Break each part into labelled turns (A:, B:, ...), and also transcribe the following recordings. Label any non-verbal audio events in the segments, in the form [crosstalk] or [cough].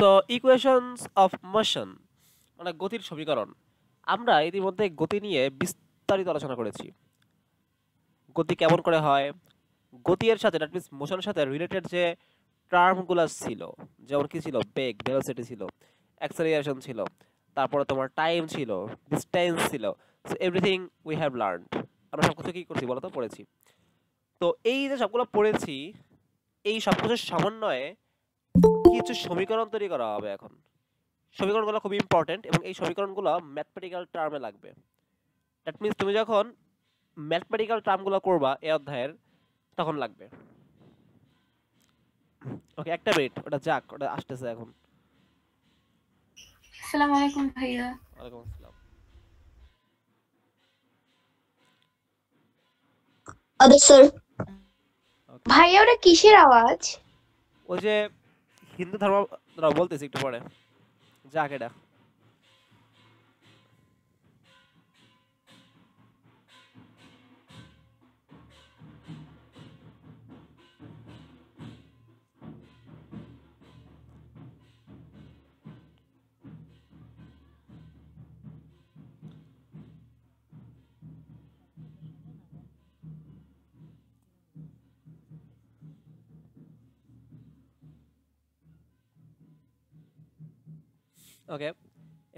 A: so equations of motion মানে গতির সমীকরণ আমরা ইতিমধ্যে গতি নিয়ে বিস্তারিত আলোচনা করেছি গতি কেমন করে হয় গতির সাথে দ্যাট মিনস মোশনের সাথে রিলেটেড যে টার্মগুলো ছিল যেমন কি ছিল বেগ ভেলোসিটি ছিল অ্যাক্সেলারেশন ছিল তারপরে তোমার টাইম ছিল ডিস্টেন্স ছিল so everything we have learn আমরা সব কিছু কী করছি বলো তো পড়েছি তো এই যে সবগুলো পড়েছি এই সব কিছুর সমন্বয়ে হচ্ছে সমীকরণ তৈরি করা হবে এখন সমীকরণগুলো খুব ইম্পর্টেন্ট এবং এই সমীকরণগুলো ম্যাথমেটিক্যাল টার্মে লাগবে দ্যাট মিনস তুমি যখন ম্যাথমেটিক্যাল টার্মগুলো করবা এই অধ্যায়ের তখন লাগবে ওকে একটা মিনিট ওটা যাক ওটা আসতেছে এখন আসসালামু আলাইকুম ভাইয়া ওয়ালাইকুম আসসালাম আদার স্যার ভাইয়া ওটা কিসের আওয়াজ ওই যে হিন্দু ধর্ম বলতেছি একটু পরে যাক এটা ওকে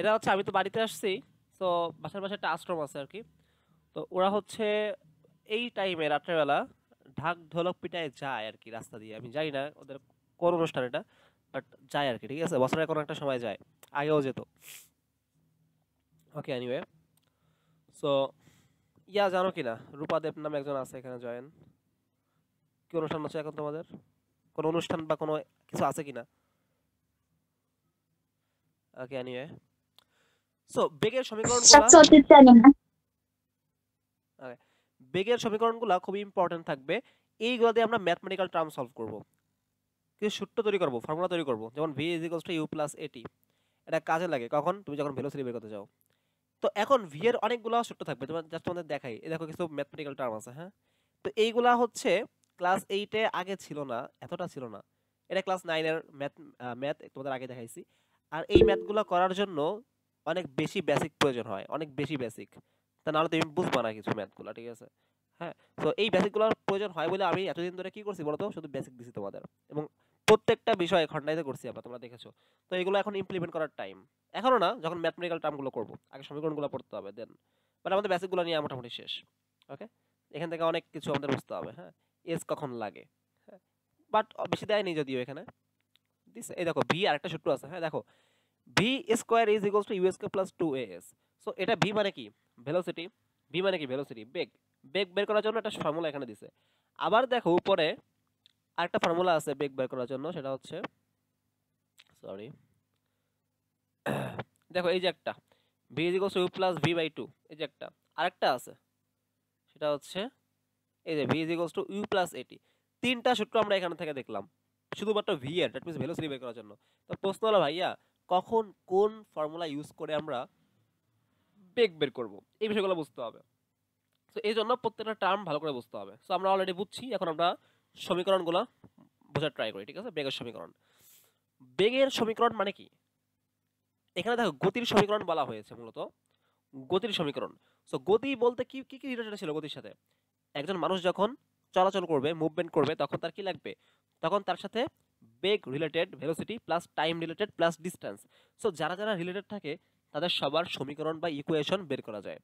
A: এটা হচ্ছে আমি তো বাড়িতে আসছি তো বাসার পাশে একটা আশ্রম আছে আর কি তো ওরা হচ্ছে এই টাইমে রাত্রেবেলা ঢাক ঢোলক পিটায় যায় আর কি রাস্তা দিয়ে আমি জানি না ওদের কোন অনুষ্ঠান এটা বাট যায় আর কি ঠিক আছে বছরের কোনো একটা সময় যায় আগেও যেত ওকে অ্যানিওয়ে সো ইয়া জানো কি না রূপা দেব নামে একজন আছে এখানে জয়েন কি অনুষ্ঠান আছে এখন তোমাদের কোনো অনুষ্ঠান বা কোনো কিছু আছে কি না okay বেগের সমীকরণগুলো বেগের সমীকরণগুলো খুব ইম্পর্টেন্ট থাকবে এইগুলো দিয়ে আমরা ম্যাথমেটিক্যাল টার্ম সলভ করব কিছু সূত্র তৈরি করব ফর্মুলা তৈরি করব যেমন এটা কাজে লাগে কখন তুমি যখন ভেলোসিটি বের করতে তো এখন এর অনেকগুলো সূত্র থাকবে তোমার জাস্ট তোমাদের দেখাই এই দেখো কিছু ম্যাথমেটিক্যাল টার্ম আছে হ্যাঁ তো এইগুলা হচ্ছে ক্লাস এইটে আগে ছিল না এতটা ছিল না এটা ক্লাস 9 এর ম্যাথ ম্যাথ তোমাদের আগে দেখাইছি আর এই ম্যাথগুলো করার জন্য অনেক বেশি বেসিক প্রয়োজন হয় অনেক বেশি বেসিক তা নাহলে তুমি বুঝবা না কিছু ম্যাথগুলো ঠিক আছে হ্যাঁ তো এই বেসিকগুলোর প্রয়োজন হয় বলে আমি এতদিন ধরে কি করছি বলতো শুধু বেসিক দিছি তোমাদের এবং প্রত্যেকটা বিষয়ে খণ্ডাইতে করছি আমরা তোমরা দেখেছো তো এগুলো এখন ইমপ্লিমেন্ট করার টাইম এখনও না যখন ম্যাথমেটিক্যাল টার্মগুলো করবো আগে সমীকরণগুলো পড়তে হবে দেন বাট আমাদের বেসিকগুলো নিয়ে মোটামুটি শেষ ওকে এখান থেকে অনেক কিছু আমাদের বুঝতে হবে হ্যাঁ এস কখন লাগে হ্যাঁ বাট বেশি দেয়নি যদিও এখানে এই দেখো ভি একটা সূত্র আছে হ্যাঁ দেখো V square is equals to ইউএসকে প্লাস টু এস সো এটা ভি মানে কি ভেলোসিটি ভি মানে কি ভেলোসিটি বেগ বেগ বের করার জন্য একটা ফর্মুলা এখানে দিছে আবার দেখো উপরে আরেকটা ফর্মুলা আছে বেগ বের করার জন্য সেটা হচ্ছে সরি [coughs] দেখো এই যে একটা V is equals to U plus V by two এই যে একটা আরেকটা আছে সেটা হচ্ছে এই যে V is equals to U plus at তিনটা সূত্র আমরা এখান থেকে দেখলাম শুধুমাত্র ভিএর দ্যাট মিনস ভেলোসিটি বের করার জন্য তো প্রশ্ন হলো ভাইয়া কখন কোন ফর্মুলা ইউজ করে আমরা বেগ বের করব এই বিষয়গুলো বুঝতে হবে তো এই জন্য প্রত্যেকটা টার্ম ভালো করে বুঝতে হবে সো আমরা অলরেডি বুঝছি এখন আমরা সমীকরণগুলো বোঝার ট্রাই করি ঠিক আছে বেগের সমীকরণ বেগের সমীকরণ মানে কি এখানে দেখো গতির সমীকরণ বলা হয়েছে মূলত গতির সমীকরণ সো গতি বলতে কি কি রিলেটেড ছিল গতির সাথে একজন মানুষ যখন চলাচল করবে মুভমেন্ট করবে তখন তার কি লাগবে তখন তার সাথে বেগ related velocity plus time related plus distance so যারা যারা রিলেটেড থাকে তাদের সবার সমীকরণ বা ইকুয়েশন বের করা যায়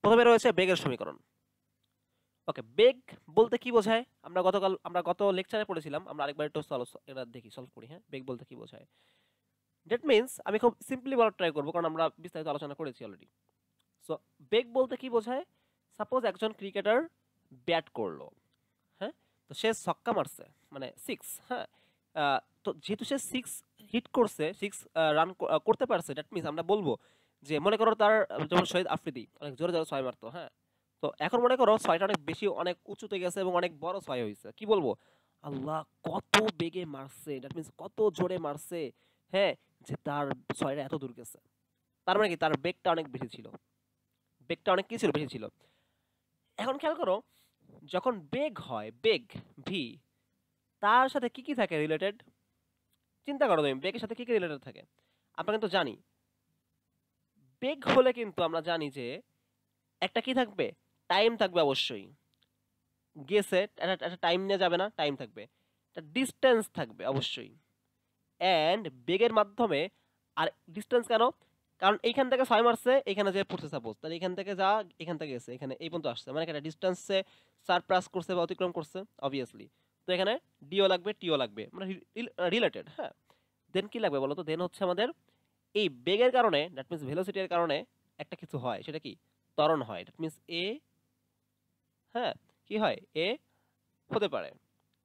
A: প্রথমে রয়েছে বেগের সমীকরণ ওকে বেগ বলতে কি বোঝায় আমরা গতকাল আমরা গত লেকচারে পড়েছিলাম আমরা আরেকবার একটু এটা দেখি সলভ করি হ্যাঁ বেগ বলতে কি বোঝায় ডেট মিন্স আমি খুব সিম্পলি বলার ট্রাই করবো কারণ আমরা বিস্তারিত আলোচনা করেছি অলরেডি সো বেগ বলতে কি বোঝায় সাপোজ একজন ক্রিকেটার ব্যাট করলো হ্যাঁ তো সে ছক্কা মারছে মানে সিক্স হ্যাঁ তো যেহেতু সে সিক্স হিট করছে সিক্স রান করতে পারছে দ্যাট মিনস আমরা বলবো যে মনে করো তার যেমন শহীদ আফ্রিদি অনেক জোরে জোরে ছয় মারতো হ্যাঁ তো এখন মনে করো ছয়টা অনেক বেশি অনেক উঁচুতে গেছে এবং অনেক বড় ছয় হয়েছে কি বলবো আল্লাহ কত বেগে মারছে দ্যাট মিনস কত জোরে মারছে হ্যাঁ যে তার ছয়টা এত দূর গেছে তার মানে কি তার বেগটা অনেক বেশি ছিল বেগটা অনেক কি ছিল বেশি ছিল এখন খেয়াল করো যখন বেগ হয় বেগ ভি তার সাথে কি কি থাকে রিলেটেড চিন্তা করো তুমি বেগের সাথে কি কি রিলেটেড থাকে আমরা কিন্তু জানি বেগ হলে কিন্তু আমরা জানি যে একটা কি থাকবে টাইম থাকবে অবশ্যই গেছে একটা টাইম নিয়ে যাবে না টাইম থাকবে একটা ডিস্টেন্স থাকবে অবশ্যই অ্যান্ড বেগের মাধ্যমে আর ডিস্টেন্স কেন কারণ এইখান থেকে ছয় মারছে এখানে যে পড়ছে সাপোজ তাহলে এখান থেকে যা এখান থেকে গেছে এখানে এই পর্যন্ত আসছে মানে একটা ডিস্টেন্সে সার প্রাস করছে বা অতিক্রম করছে অবভিয়াসলি তো এখানে ডিও লাগবে টিও লাগবে মানে রিলেটেড মানে হ্যাঁ দেন কি লাগবে বলো তো দেন হচ্ছে আমাদের এই বেগের কারণে দ্যাট মিনস ভেলোসিটির কারণে একটা কিছু হয় সেটা কি ত্বরণ হয় দ্যাট মিনস এ হ্যাঁ কি হয় এ হতে পারে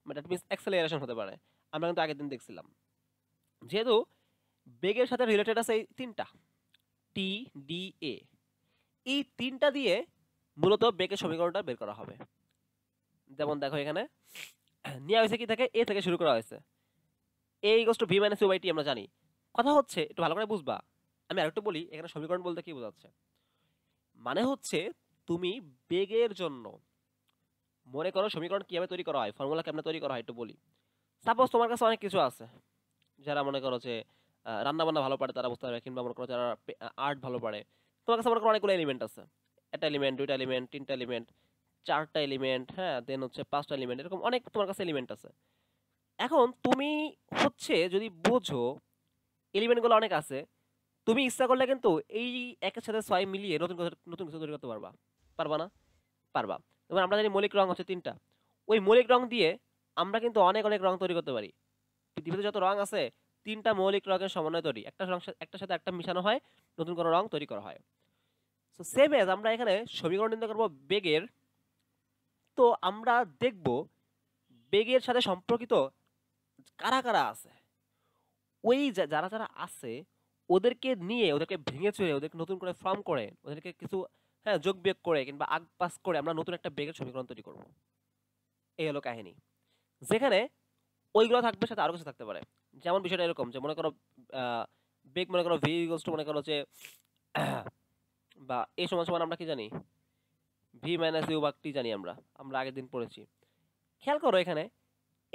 A: মানে দ্যাট মিনস অ্যাক্সেলারেশন হতে পারে আমরা কিন্তু আগের দিন দেখছিলাম যেহেতু বেগের সাথে রিলেটেড আছে এই তিনটা টি ডি এ এই তিনটা দিয়ে মূলত বেগের সমীকরণটা বের করা হবে যেমন দেখো এখানে নেওয়া হয়েছে কি থেকে এ থেকে শুরু করা হয়েছে A equals to V minus U by T আমরা জানি কথা হচ্ছে একটু ভালো করে বুঝবা আমি আরেকটু বলি এখানে সমীকরণ বলতে কি বোঝাচ্ছে মানে হচ্ছে তুমি বেগের জন্য মনে করো সমীকরণ কীভাবে তৈরি করা হয় ফর্মুলা কেমন তৈরি করা হয় একটু বলি সাপোজ তোমার কাছে অনেক কিছু আছে যারা মনে করো যে রান্নাবান্না ভালো পারে তারা বুঝতে পারবে কিংবা মনে করো যারা আর্ট ভালো পারে তোমার কাছে মনে করো অনেকগুলো এলিমেন্ট আছে একটা এলিমেন্ট দুইটা এলিমেন্ট তিনটা এলিমেন্ট চারটা এলিমেন্ট হ্যাঁ দেন হচ্ছে পাঁচটা এলিমেন্ট এরকম অনেক তোমার কাছে এলিমেন্ট আছে এখন তুমি হচ্ছে যদি বোঝো এলিমেন্টগুলো অনেক আছে তুমি ইচ্ছা করলে কিন্তু এই একের সাথে ছয় মিলিয়ে নতুন নতুন কিছু তৈরি করতে পারবা পারবা না পারবা এবার আমরা জানি মৌলিক রং হচ্ছে তিনটা ওই মৌলিক রং দিয়ে আমরা কিন্তু অনেক অনেক রং তৈরি করতে পারি পৃথিবীতে যত রং আছে তিনটা মৌলিক রঙের সমন্বয় তৈরি একটা রং একটার সাথে একটা মিশানো হয় নতুন কোনো রং তৈরি করা হয় সো সেম এজ আমরা এখানে সমীকরণ নির্ণয় করবো বেগের আমরা দেখব বেগের সাথে সম্পর্কিত কারা কারা আছে ওই যারা যারা আছে ওদেরকে নিয়ে ওদেরকে ভেঙে চুরে ওদেরকে নতুন করে ফর্ম করে ওদেরকে কিছু হ্যাঁ যোগ বিয়োগ করে কিংবা আগ পাস করে আমরা নতুন একটা বেগের সমীকরণ তৈরি করব এই হলো কাহিনী যেখানে ওইগুলো থাকবে সাথে আরও কিছু থাকতে পারে যেমন বিষয়টা এরকম যে মনে করো বেগ মনে করো ভি মনে করো যে [clears throat] বা এই সমান সমান আমরা কি জানি ভি মাইনাস ইউ বাঘটি জানি আমরা আমরা আগের দিন পড়েছি খেয়াল করো এখানে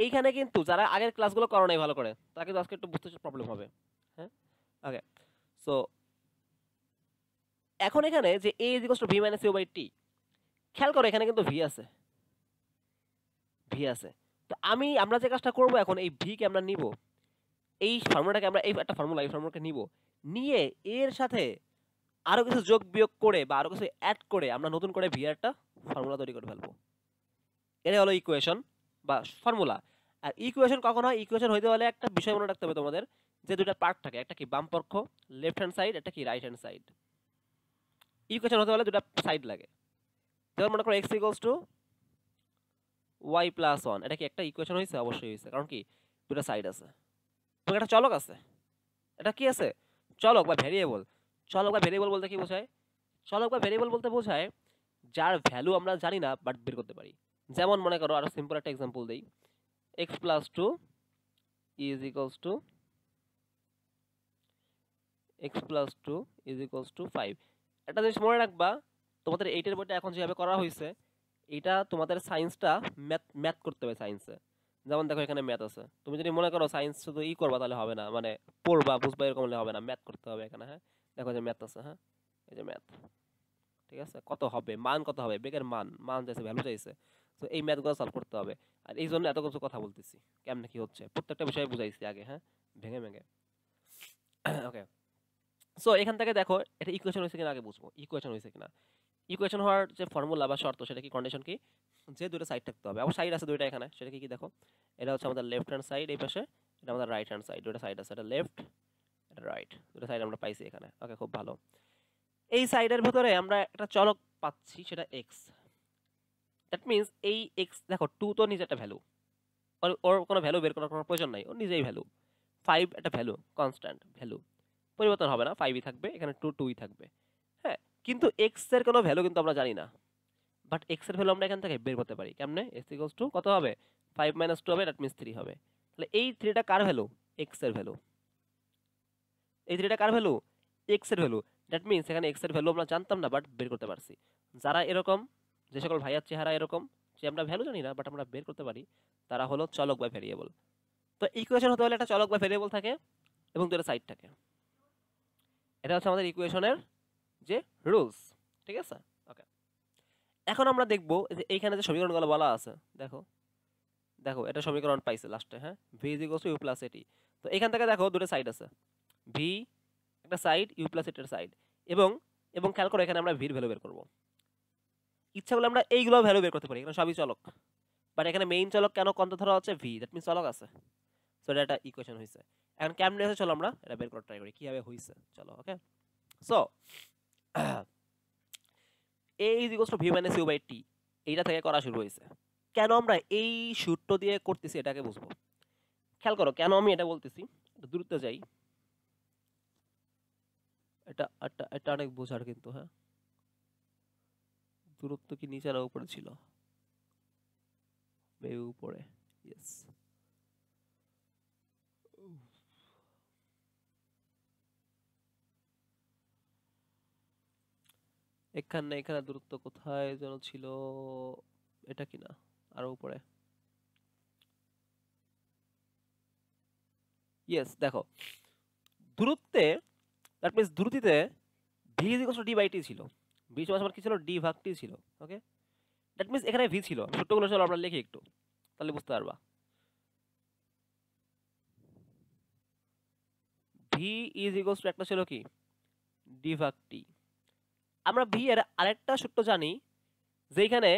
A: এইখানে কিন্তু যারা আগের ক্লাসগুলো করো নাই ভালো করে তারা কিন্তু আজকে একটু বুঝতে প্রবলেম হবে হ্যাঁ ওকে সো এখন এখানে যে A is equals to V minus U by T খেয়াল করো এখানে কিন্তু ভি আছে ভি আছে তো আমি আমরা যে কাজটা করবো এখন এই ভিকে আমরা নিব এই ফর্মুলাটাকে আমরা এই একটা ফর্মুলা এই ফর্মুলাকে নিব নিয়ে এর সাথে আরও কিছু যোগ বিয়োগ করে বা আরও কিছু অ্যাড করে আমরা নতুন করে ভিআরটা ফর্মুলা তৈরি করে ফেলবো এটা হলো ইকুয়েশন বা ফর্মুলা আর ইকুয়েশন কখন হয় ইকুয়েশন হইতে হলে একটা বিষয় মনে রাখতে হবে তোমাদের যে দুটা পার্ট থাকে একটা কি বাম পক্ষ লেফট হ্যান্ড সাইড একটা কি রাইট হ্যান্ড সাইড ইকুয়েশন হতে হলে দুটা সাইড লাগে যেমন মনে করো X equals to Y plus one এটা কি একটা ইকুয়েশন হয়েছে অবশ্যই হয়েছে কারণ কি দুটা সাইড আছে তো একটা চলক আছে এটা কি আছে চলক বা ভ্যারিয়েবল চলক বা ভেরিয়েবল বলতে কি বোঝায় চলক বা ভেরিয়েবল বলতে বোঝায় যার ভ্যালু আমরা জানি না বাট বের করতে পারি যেমন মনে করো আরো সিম্পল একটা এক্সাম্পল দিই X plus two is equals to X plus two is equals to five একটা জিনিস মনে রাখবা তোমাদের এইটের বইটা এখন যেভাবে করা হয়েছে এটা তোমাদের সায়েন্সটা ম্যাথ ম্যাথ করতে হবে সায়েন্সে যেমন দেখো এখানে ম্যাথ আছে তুমি যদি মনে করো সায়েন্স শুধু ই করবা তাহলে হবে না মানে পড়বা বুঝবা এরকম হলে হবে না ম্যাথ করতে হবে এখানে হ্যাঁ দেখো যে ম্যাথ আছে হ্যাঁ এই যে ম্যাথ ঠিক আছে কত হবে মান কত হবে বেগের মান মান চাইছে ভ্যালু চাইছে তো এই ম্যাথগুলো সলভ করতে হবে আর এই জন্য এত কিছু কথা বলতেছি কেমন কি হচ্ছে প্রত্যেকটা বিষয়ে বুঝাইছি আগে হ্যাঁ ভেঙে ভেঙে ওকে [clears throat] সো এখান থেকে দেখো এটা ইকুয়েশন হয়েছে কিনা আগে বুঝবো ইকুয়েশন হয়েছে কিনা ইকুয়েশন হওয়ার যে ফর্মুলা বা শর্ত সেটা কি কন্ডিশন কি যে দুটো সাইড থাকতে হবে আবার সাইড আছে দুইটা এখানে সেটা কি কি দেখো এটা হচ্ছে আমাদের লেফট হ্যান্ড সাইড এই পাশে এটা আমাদের রাইট হ্যান্ড সাইড দুটো সাইড আছে এটা লেফট রাইট দুটো সাইড আমরা পাইছি এখানে ওকে খুব ভালো এই সাইডের ভিতরে আমরা একটা চলক পাচ্ছি সেটা এক্স দ্যাট মিনস এই এক্স দেখো টু তো নিজে একটা ভ্যালু ওর কোনো ভ্যালু বের করার কোনো প্রয়োজন নাই ওর নিজেই ভ্যালু ফাইভ একটা ভ্যালু কনস্ট্যান্ট ভ্যালু পরিবর্তন হবে না ফাইভই থাকবে এখানে টু টুই থাকবে হ্যাঁ কিন্তু এক্সের কোনো ভ্যালু কিন্তু আমরা জানি না বাট এক্সের ভ্যালু আমরা এখান থেকে বের করতে পারি কেমনে এক্স ইকোয়ালস টু কত হবে ফাইভ মাইনাস টু হবে দ্যাট মিনস থ্রি হবে তাহলে এই থ্রিটা কার ভ্যালু এক্সের ভ্যালু এই থ্রিটা কার ভ্যালু এক্স এর ভ্যালু দ্যাট মিনস এখানে এক্স এর ভ্যালু আমরা জানতাম না বাট বের করতে পারছি যারা এরকম যে সকল ভাইয়ার চেহারা এরকম যে আমরা ভ্যালু জানি না বাট আমরা বের করতে পারি তারা হলো চলক বা ভেরিয়েবল তো ইকুয়েশন হতে হলে একটা চলক বা ভেরিয়েবল থাকে এবং দুটো সাইড থাকে এটা হচ্ছে আমাদের ইকুয়েশনের যে রুলস ঠিক আছে ওকে এখন আমরা দেখব যে এইখানে যে সমীকরণগুলো বলা আছে দেখো দেখো এটা সমীকরণ পাইছে লাস্টে হ্যাঁ V is equal to U plus A T তো এখান থেকে দেখো দুটো সাইড আছে ভি একটা সাইড ইউ প্লাস এটার সাইড এবং এবং খেয়াল করো এখানে আমরা ভির ভ্যালু বের করবো ইচ্ছা করলে আমরা এইগুলো ভ্যালু বের করতে পারি এখানে সবই চলক বাট এখানে মেইন চলক কেন কন্ত ধরা হচ্ছে ভি দ্যাট মিনস চলক আছে সো এটা একটা ইকুয়েশন হয়েছে এখন কেমন আছে চলো আমরা এটা বের করার ট্রাই করি কীভাবে হয়েছে চলো okay so A is to V minus U by T এইটা থেকে করা শুরু হয়েছে কেন আমরা এই সূত্র দিয়ে করতেছি এটাকে বুঝবো খেয়াল করো কেন আমি এটা বলতেছি দ্রুত যাই এটা এটা অনেক বোঝার কিন্তু হ্যাঁ দূরত্ব কি নিচে না উপরে ছিল বেবি উপরে ইয়েস এখানে এখানে দূরত্ব কোথায় যেন ছিল এটা কি না আরো উপরে ইয়েস দেখো দূরত্বে দ্যাট মিনস দ্রুতিতে V is equals to D by T ছিল ভি সমান আমার কি ছিল ডি ভাগ টি ছিল ওকে দ্যাট মিনস এখানে ভি ছিল সূত্রগুলো চলো আমরা লিখি একটু তাহলে বুঝতে পারবা ভি ইজ ইকোস টু একটা ছিল কি ডি ভাগ টি আমরা ভি এর আরেকটা সূত্র জানি এখানে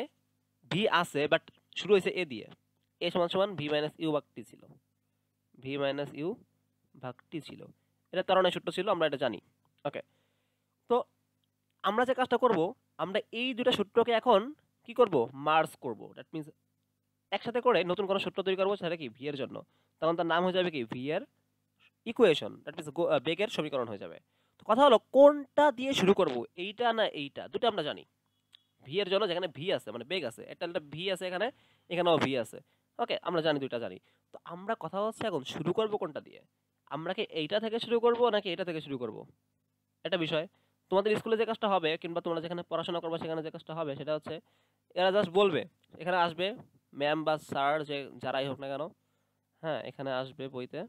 A: ভি আছে বাট শুরু হয়েছে এ দিয়ে এ সমান সমান ভি মাইনাস ইউ ভাগ টি ছিল ভি মাইনাস ইউ ভাগ টি ছিল এটা তেরো নয় ছিল আমরা এটা জানি ওকে তো আমরা যে কাজটা করব আমরা এই দুটা সূত্রকে এখন কি করব মার্স করব দ্যাট মিনস একসাথে করে নতুন কোনো সূত্র তৈরি করবো সেটা কি ভিয়ের জন্য তখন তার নাম হয়ে যাবে কি ভিয়ের ইকুয়েশন দ্যাট মিনস বেগের সমীকরণ হয়ে যাবে তো কথা হলো কোনটা দিয়ে শুরু করব এইটা না এইটা দুটো আমরা জানি ভিয়ের জন্য যেখানে ভি আছে মানে বেগ আছে একটা একটা ভি আছে এখানে এখানেও ভি আছে ওকে আমরা জানি দুইটা জানি তো আমরা কথা হচ্ছে এখন শুরু করবো কোনটা দিয়ে আমরা কি এইটা থেকে শুরু করব নাকি এটা থেকে শুরু করব এটা বিষয় তোমাদের স্কুলে যে কাজটা হবে কিংবা তোমরা যেখানে পড়াশোনা করবে সেখানে যে কাজটা হবে সেটা হচ্ছে এরা জাস্ট বলবে এখানে আসবে ম্যাম বা স্যার যে যারাই হোক না কেন হ্যাঁ এখানে আসবে বইতে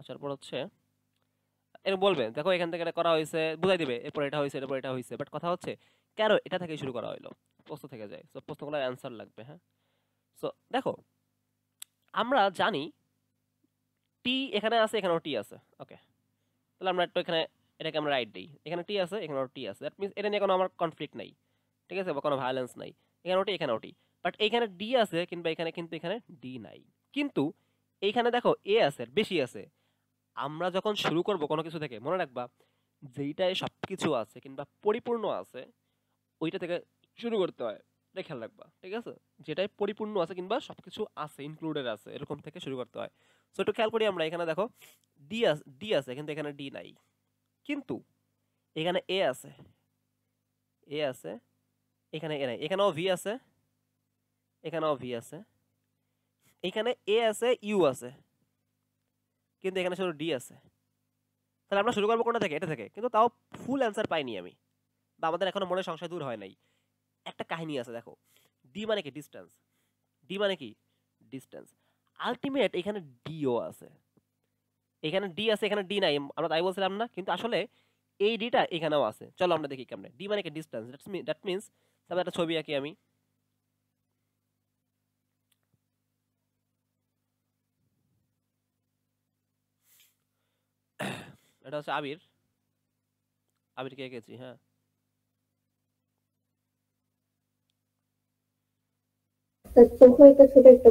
A: আসার পর হচ্ছে এর বলবে দেখো এখান থেকে এটা করা হয়েছে বুঝাই দিবে এরপর এটা হয়েছে এরপর এটা হয়েছে বাট কথা হচ্ছে কেন এটা থেকে শুরু করা হলো প্রশ্ন থেকে যায় সো প্রশ্নগুলোর অ্যান্সার লাগবে হ্যাঁ সো দেখো আমরা জানি টি এখানে আছে এখানেও টি আছে ওকে তাহলে আমরা একটু এখানে এটাকে আমরা রাইট দিই এখানে টি আছে এখানেও টি আছে দ্যাট মিনস এটা নিয়ে কোনো আমার কনফ্লিক্ট নাই ঠিক আছে বা কোনো ভায়োলেন্স নাই এখানে ওটি এখানে ওটি বাট এইখানে ডি আছে কিংবা এখানে কিন্তু এখানে ডি নাই কিন্তু এইখানে দেখো এ আছে বেশি আছে আমরা যখন শুরু করব কোনো কিছু থেকে মনে রাখবা যেইটায় সব কিছু আছে কিংবা পরিপূর্ণ আছে ওইটা থেকে শুরু করতে হয় এটা খেয়াল রাখবা ঠিক আছে যেটাই পরিপূর্ণ আছে কিংবা সব কিছু আছে ইনক্লুডেড আছে এরকম থেকে শুরু করতে হয় সো একটু খেয়াল করি আমরা এখানে দেখো ডি ডি আছে কিন্তু এখানে ডি নাই কিন্তু এখানে এ আছে এ আছে এখানে এ নাই এখানেও ভি আছে এখানেও ভি আছে এখানে এ আছে ইউ আছে কিন্তু এখানে শুধু ডি আছে তাহলে আমরা শুরু করবো কোনটা থেকে এটা থেকে কিন্তু তাও ফুল অ্যান্সার পাইনি আমি বা আমাদের এখনো মনে সংশয় দূর হয় নাই একটা কাহিনী আছে দেখো ডি মানে কি ডিস্টেন্স ডি মানে কি ডিস্টেন্স আলটিমেট এখানে ডিও আছে এখানে ডি আছে এখানে ডি নাই আমরা তাই বলছিলাম না কিন্তু আসলে এই ডিটা এখানেও আছে চলো আমরা দেখি কেমনে ডি মানে কি ডিস্টেন্স দ্যাট মিনস তাহলে একটা ছবি আঁকি আমি [coughs] এটা হচ্ছে আবির আবির কে এঁকেছি হ্যাঁ কি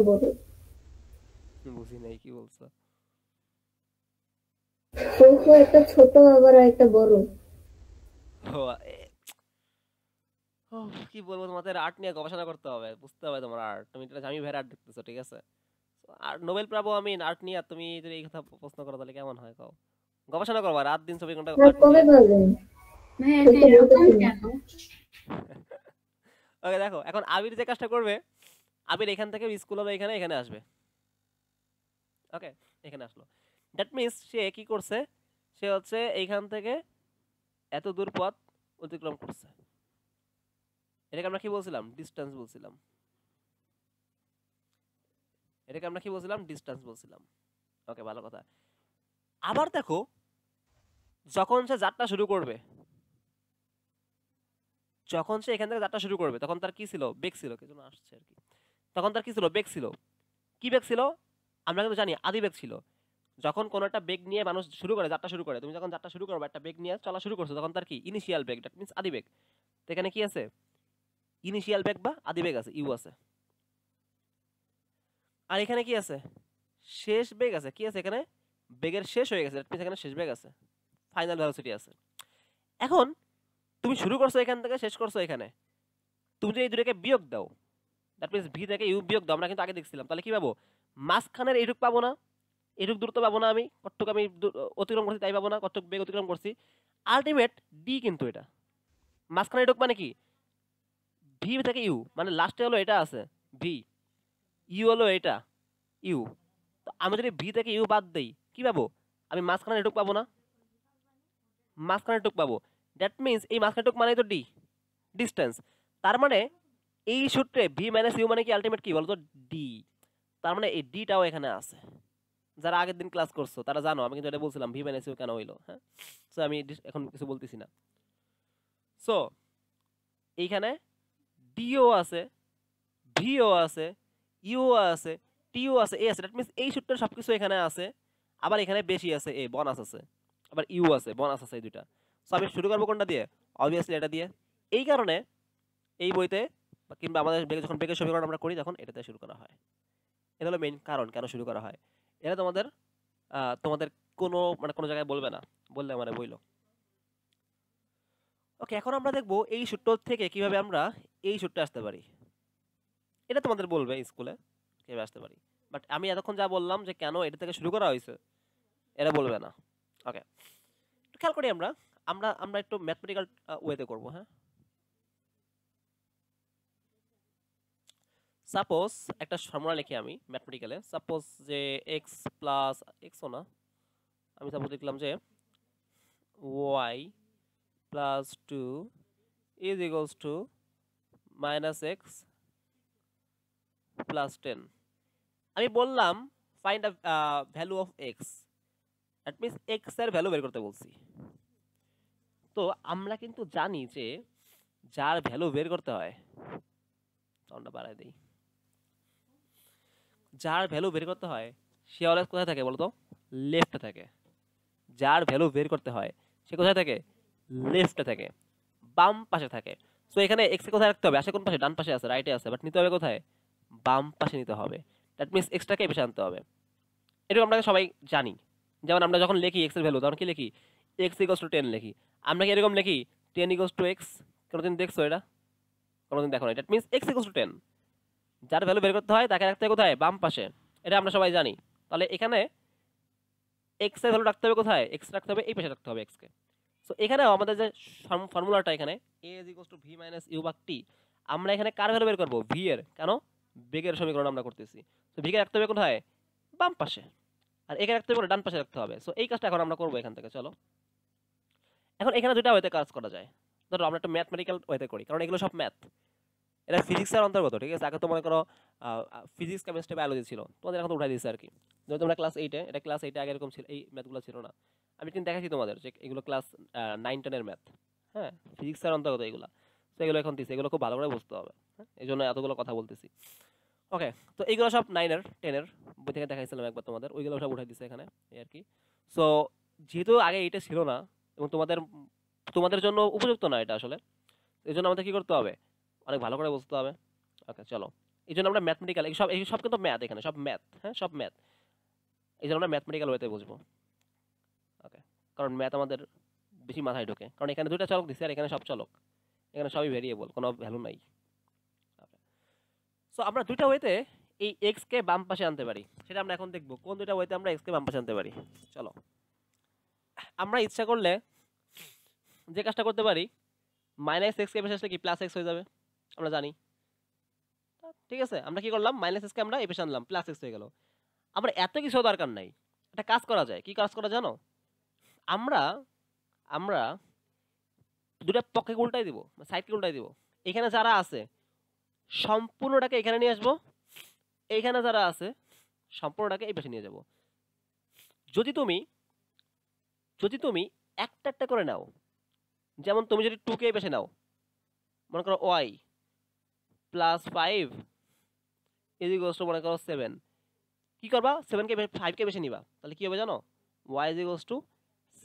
A: বলবো তোমাদের আর্ট নিয়ে গবেষণা করতে হবে বুঝতে হবে তোমার আর্ট তুমি আমি ভেড়া আর্ট দেখতেছো ঠিক আছে আর নোবেল পাবো আমি আর্ট নিয়ে তুমি যদি এই কথা প্রশ্ন করো তাহলে কেমন হয় কাও গবেষণা করবা রাত দিন ছবি ঘন্টা হ্যাঁ, হ্যাঁ, [laughs] ওকে দেখো এখন আবির যে কাজটা করবে আবির এখান থেকে স্কুল হবে এখানে এখানে আসবে ওকে এখানে আসলো দ্যাট মিনস সে কি করছে সে হচ্ছে এইখান থেকে এত দূর পথ অতিক্রম করছে এটাকে আমরা কি বলছিলাম ডিস্টেন্স বলছিলাম এটাকে আমরা কি বলছিলাম ডিস্টেন্স বলছিলাম ওকে ভালো কথা আবার দেখো যখন সে যাত্রা শুরু করবে যখন সে এখান থেকে যাত্রা শুরু করবে তখন তার কি ছিল বেগ ছিল কি আসছে আর কি তখন তার কী ছিল বেগ ছিল কী বেগ ছিল আমরা কিন্তু জানি আদি বেগ ছিল যখন কোনো একটা বেগ নিয়ে মানুষ শুরু করে যাত্রা শুরু করে তুমি যখন যাত্রা শুরু করবে একটা বেগ নিয়ে চলা শুরু করছো তখন তার কি ইনিশিয়াল বেগ দ্যাট মিনস আদি বেগ তো এখানে কি আছে ইনিশিয়াল বেগ বা আদি বেগ আছে ইউ আছে আর এখানে কি আছে শেষ বেগ আছে কি আছে এখানে বেগের শেষ হয়ে গেছে এখানে শেষ বেগ আছে ফাইনাল ভ্যালোসিটি আছে এখন তুমি শুরু করছো এখান থেকে শেষ করছো এখানে তুমি যদি এই দুটোকে বিয়োগ দাও দ্যাট মিনস ভি থেকে ইউ বিয়োগ দাও আমরা কিন্তু আগে দেখছিলাম তাহলে কি পাবো মাঝখানের এটুক পাবো না এটুক দূরত্ব পাবো না আমি কতটুকু আমি অতিক্রম করছি তাই পাবো না কতটুক বেগ অতিক্রম করছি আলটিমেট ডি কিন্তু এটা মাঝখানে এটুক মানে কি ভি থেকে ইউ মানে লাস্টে হলো এটা আছে ভি ইউ হলো এটা ইউ তো আমি যদি ভি থেকে ইউ বাদ দিই কী পাবো আমি মাঝখানে এটুক পাবো না মাঝখানে এটুক পাবো দ্যাট মিন্স এই মাঝখানে টুক মানে তো ডি ডিস্টেন্স তার মানে এই সূত্রে ভি মাইনাস ইউ মানে কি আলটিমেট কি বলতো ডি তার মানে এই ডিটাও এখানে আছে যারা আগের দিন ক্লাস করছো তারা জানো আমি কিন্তু এটা বলছিলাম ভি মাইনাস ইউ কেন হইলো হ্যাঁ সো আমি এখন কিছু বলতেছি না সো এইখানে ডিও আছে ভিও আছে ইউ আছে টিও আছে এ আছে দ্যাট মিনস এই সূত্রের সব কিছু এখানে আছে আবার এখানে বেশি আছে এ বনাস আছে আবার ইউ আছে বনাস আছে এই দুইটা সো আমি শুরু করবো কোনটা দিয়ে অবভিয়াসলি এটা দিয়ে এই কারণে এই বইতে বা কিংবা আমাদের বেগে যখন বেগের সমীকরণ আমরা করি তখন এটাতে শুরু করা হয় এটা হলো মেইন কারণ কেন শুরু করা হয় এটা তোমাদের তোমাদের কোনো মানে কোনো জায়গায় বলবে না বললে আমার বইল ওকে এখন আমরা দেখব এই সূত্র থেকে কিভাবে আমরা এই সূত্রে আসতে পারি এটা তোমাদের বলবে স্কুলে কীভাবে আসতে পারি বাট আমি এতক্ষণ যা বললাম যে কেন এটা থেকে শুরু করা হয়েছে এরা বলবে না ওকে একটু খেয়াল করি আমরা আমরা আমরা একটু ম্যাথমেটিক্যাল ওয়েতে করবো হ্যাঁ সাপোজ একটা ফর্মুলা লিখি আমি ম্যাথমেটিক্যালে সাপোজ যে এক্স প্লাস এক্সও না আমি সাপোজ লিখলাম যে Y plus two is equals to minus X plus ten আমি বললাম find a value of X that means X এর ভ্যালু বের করতে বলছি তো আমরা কিন্তু জানি যে যার ভ্যালু বের করতে হয় সাউন্ডটা বাড়াই দিই যার ভ্যালু বের করতে হয় সে অলওয়েজ কোথায় থাকে বলতো লেফটে থাকে যার ভ্যালু বের করতে হয় সে কোথায় থাকে লেফটে থাকে বাম পাশে থাকে সো এখানে এক্সকে কোথায় রাখতে হবে আসে কোন পাশে ডান পাশে আছে রাইটে আছে বাট নিতে হবে কোথায় বাম পাশে নিতে হবে দ্যাট মিনস এক্সট্রাকে পেশে আনতে হবে এটুকু আমরা সবাই জানি যেমন আমরা যখন লিখি এক্সের ভ্যালু তখন কি লিখি এক্স ইকোস টু টেন লিখি আমরা কি এরকম লিখি টেন ইগোস টু এক্স কোনোদিন দেখছো এটা কোনোদিন দেখো না that means X equals to ten যার ভ্যালু বের করতে হয় তাকে রাখতে হবে কোথায় বাম পাশে এটা আমরা সবাই জানি তাহলে এখানে এক্স এর ভ্যালু রাখতে হবে কোথায় এক্স রাখতে হবে এই পাশে রাখতে হবে এক্সকে সো এখানে আমাদের যে ফর্মুলাটা এখানে A is equals to V minus U বাক টি আমরা এখানে কার ভ্যালু বের করবো ভি এর কেন বেগের সমীকরণ আমরা করতেছি তো ভিকে রাখতে হবে কোথায় বাম পাশে আর একে রাখতে হবে ডান পাশে রাখতে হবে সো এই কাজটা এখন আমরা করবো এখান থেকে চলো এখন এখানে দুটা ওয়েতে কাজ করা যায় ধরো আমরা একটা ম্যাথমেটিক্যাল ওয়েতে করি কারণ এগুলো সব ম্যাথ এটা ফিজিক্সের অন্তর্গত ঠিক আছে আগে তো মনে করো ফিজিক্স কেমিস্ট্রি বায়োলজি ছিল তোমাদের এখন উঠাই দিয়েছে আর কি যদি তোমরা ক্লাস এইটে এটা ক্লাস এইটে আগে এরকম ছিল এই ম্যাথগুলো ছিল না আমি কিন্তু দেখাচ্ছি তোমাদের যে এগুলো ক্লাস নাইন টেনের ম্যাথ হ্যাঁ ফিজিক্সের অন্তর্গত এগুলো তো এগুলো এখন দিচ্ছে এগুলো খুব ভালো করে বুঝতে হবে হ্যাঁ এই জন্য এতগুলো কথা বলতেছি ওকে তো এইগুলো সব নাইনের টেনের বই থেকে দেখাইছিলাম একবার তোমাদের ওইগুলো সব উঠাই দিচ্ছে এখানে এই আর কি সো যেহেতু আগে এইটা ছিল না এবং তোমাদের তোমাদের জন্য উপযুক্ত না এটা আসলে এই জন্য আমাদের কী করতে হবে অনেক ভালো করে বুঝতে হবে ওকে চলো এই জন্য আমরা ম্যাথমেটিক্যাল এই সব এই সব কিন্তু ম্যাথ এখানে সব ম্যাথ হ্যাঁ সব ম্যাথ এই জন্য আমরা ম্যাথমেটিক্যাল ওয়েতে বুঝবো ওকে কারণ ম্যাথ আমাদের বেশি মাথায় ঢোকে কারণ এখানে দুইটা চলক দিচ্ছে আর এখানে সব চলক এখানে সবই ভেরিয়েবল কোনো ভ্যালু নাই সো আমরা দুইটা ওয়েতে এই এক্সকে বাম পাশে আনতে পারি সেটা আমরা এখন দেখবো কোন দুইটা ওয়েতে আমরা এক্সকে বাম পাশে আনতে পারি চলো আমরা ইচ্ছা করলে যে কাজটা করতে পারি মাইনাস এক্সকে পাশে আসলে কি প্লাস এক্স হয়ে যাবে আমরা জানি ঠিক আছে আমরা কি করলাম মাইনাস এক্সকে আমরা এই পেশে আনলাম প্লাস এক্স হয়ে গেল আমরা এত কিছু দরকার নাই একটা কাজ করা যায় কি কাজ করা জানো আমরা আমরা দুটা পক্ষে উল্টাই দিব সাইডকে উল্টাই দিব এখানে যারা আছে সম্পূর্ণটাকে এখানে নিয়ে আসবো এইখানে যারা আছে সম্পূর্ণটাকে এই পাশে নিয়ে যাব যদি তুমি যদি তুমি একটা একটা করে নাও যেমন তুমি যদি টুকে এই পাশে নাও মনে করো Y plus five is equals to মনে করো সেভেন কী করবা সেভেনকে ফাইভকে বেশি নিবা তাহলে কী হবে জানো Y is equals to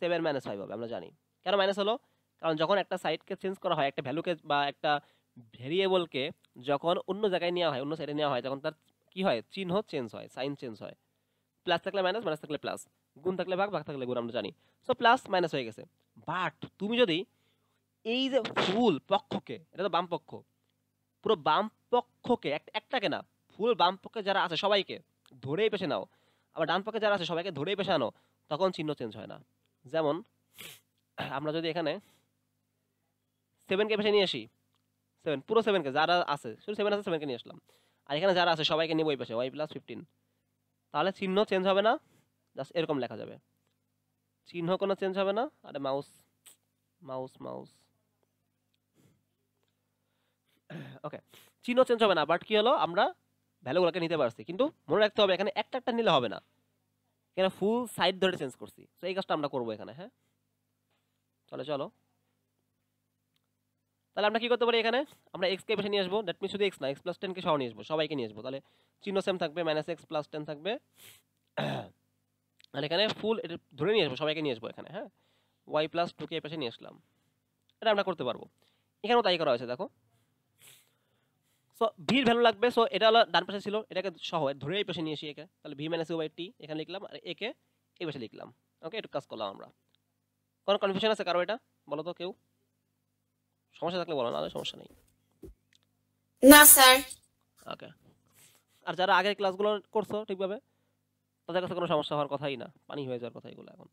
A: seven minus five হবে আমরা জানি কেন মাইনাস হলো কারণ যখন একটা সাইডকে চেঞ্জ করা হয় একটা ভ্যালুকে বা একটা ভেরিয়েবলকে যখন অন্য জায়গায় নেওয়া হয় অন্য সাইডে নেওয়া হয় তখন তার কি হয় চিহ্ন চেঞ্জ হয় সাইন চেঞ্জ হয় প্লাস থাকলে মাইনাস মাইনাস থাকলে প্লাস গুণ থাকলে ভাগ ভাগ থাকলে গুণ আমরা জানি সো প্লাস মাইনাস হয়ে গেছে বাট তুমি যদি এই যে ফুল পক্ষকে এটা তো বাম পক্ষ পুরো বাম পক্ষকে একটাকে না ফুল বাম পক্ষে যারা আছে সবাইকে ধরেই পেছে নাও আবার ডান পক্ষে যারা আছে সবাইকে ধরেই পেছে আনো তখন চিহ্ন চেঞ্জ হয় না যেমন আমরা যদি এখানে সেভেনকে পেছে নিয়ে আসি সেভেন পুরো সেভেনকে যারা আছে শুধু সেভেন আছে সেভেনকে নিয়ে আসলাম আর এখানে যারা আছে সবাইকে নিয়ে বই পেছে ওয়াই প্লাস ফিফটিন তাহলে চিহ্ন চেঞ্জ হবে না জাস্ট এরকম লেখা যাবে চিহ্ন কোনো চেঞ্জ হবে না আরে মাউস মাউস মাউস ওকে চিহ্ন চেঞ্জ হবে না বাট কি হলো আমরা ভ্যালুগুলোকে নিতে পারছি কিন্তু মনে রাখতে হবে এখানে একটা একটা নিলে হবে না এখানে ফুল সাইড ধরে চেঞ্জ করছি তো এই কাজটা আমরা করবো এখানে হ্যাঁ চলে চলো তাহলে আমরা কি করতে পারি এখানে আমরা এক্সকে বেশি নিয়ে আসবো দ্যাট মিন শুধু এক্স না এক্স প্লাস টেনকে সহ নিয়ে আসবো সবাইকে নিয়ে আসবো তাহলে চিহ্ন সেম থাকবে মাইনাস এক্স প্লাস টেন থাকবে আর এখানে ফুল এটা ধরে নিয়ে আসবো সবাইকে নিয়ে আসবো এখানে হ্যাঁ ওয়াই প্লাস টুকে এ পাশে নিয়ে আসলাম এটা আমরা করতে পারবো এখানেও তাই করা হয়েছে দেখো সো ভির ভ্যালু লাগবে সো এটা হলো ডান পাশে ছিল এটাকে সহ ধরে এই পাশে নিয়ে এসে একে তাহলে V minus U by T এখানে লিখলাম আর একে এই পাশে লিখলাম ওকে একটু কাজ করলাম আমরা কোনো কনফিউশন আছে কারো এটা বলো তো কেউ সমস্যা থাকলে বলো না সমস্যা নেই না স্যার ওকে আর যারা আগের ক্লাসগুলো করছো ঠিকভাবে তাদের কাছে কোনো সমস্যা হওয়ার কথাই না পানি হয়ে যাওয়ার কথা এগুলো এখন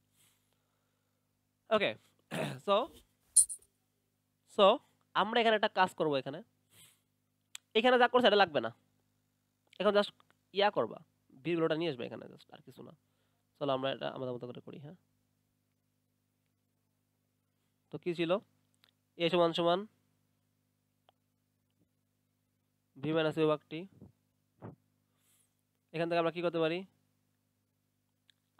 A: ওকে সো সো আমরা এখানে একটা কাজ করব এখানে এখানে যা করছে এটা লাগবে না এখন জাস্ট ইয়া করবা ভিডিওটা নিয়ে আসবে এখানে জাস্ট আর কিছু না চলো আমরা এটা আমাদের মতো করে করি হ্যাঁ তো কি ছিল এ সমান সমান ভি মাইনাস বিভাগটি এখান থেকে আমরা কি করতে পারি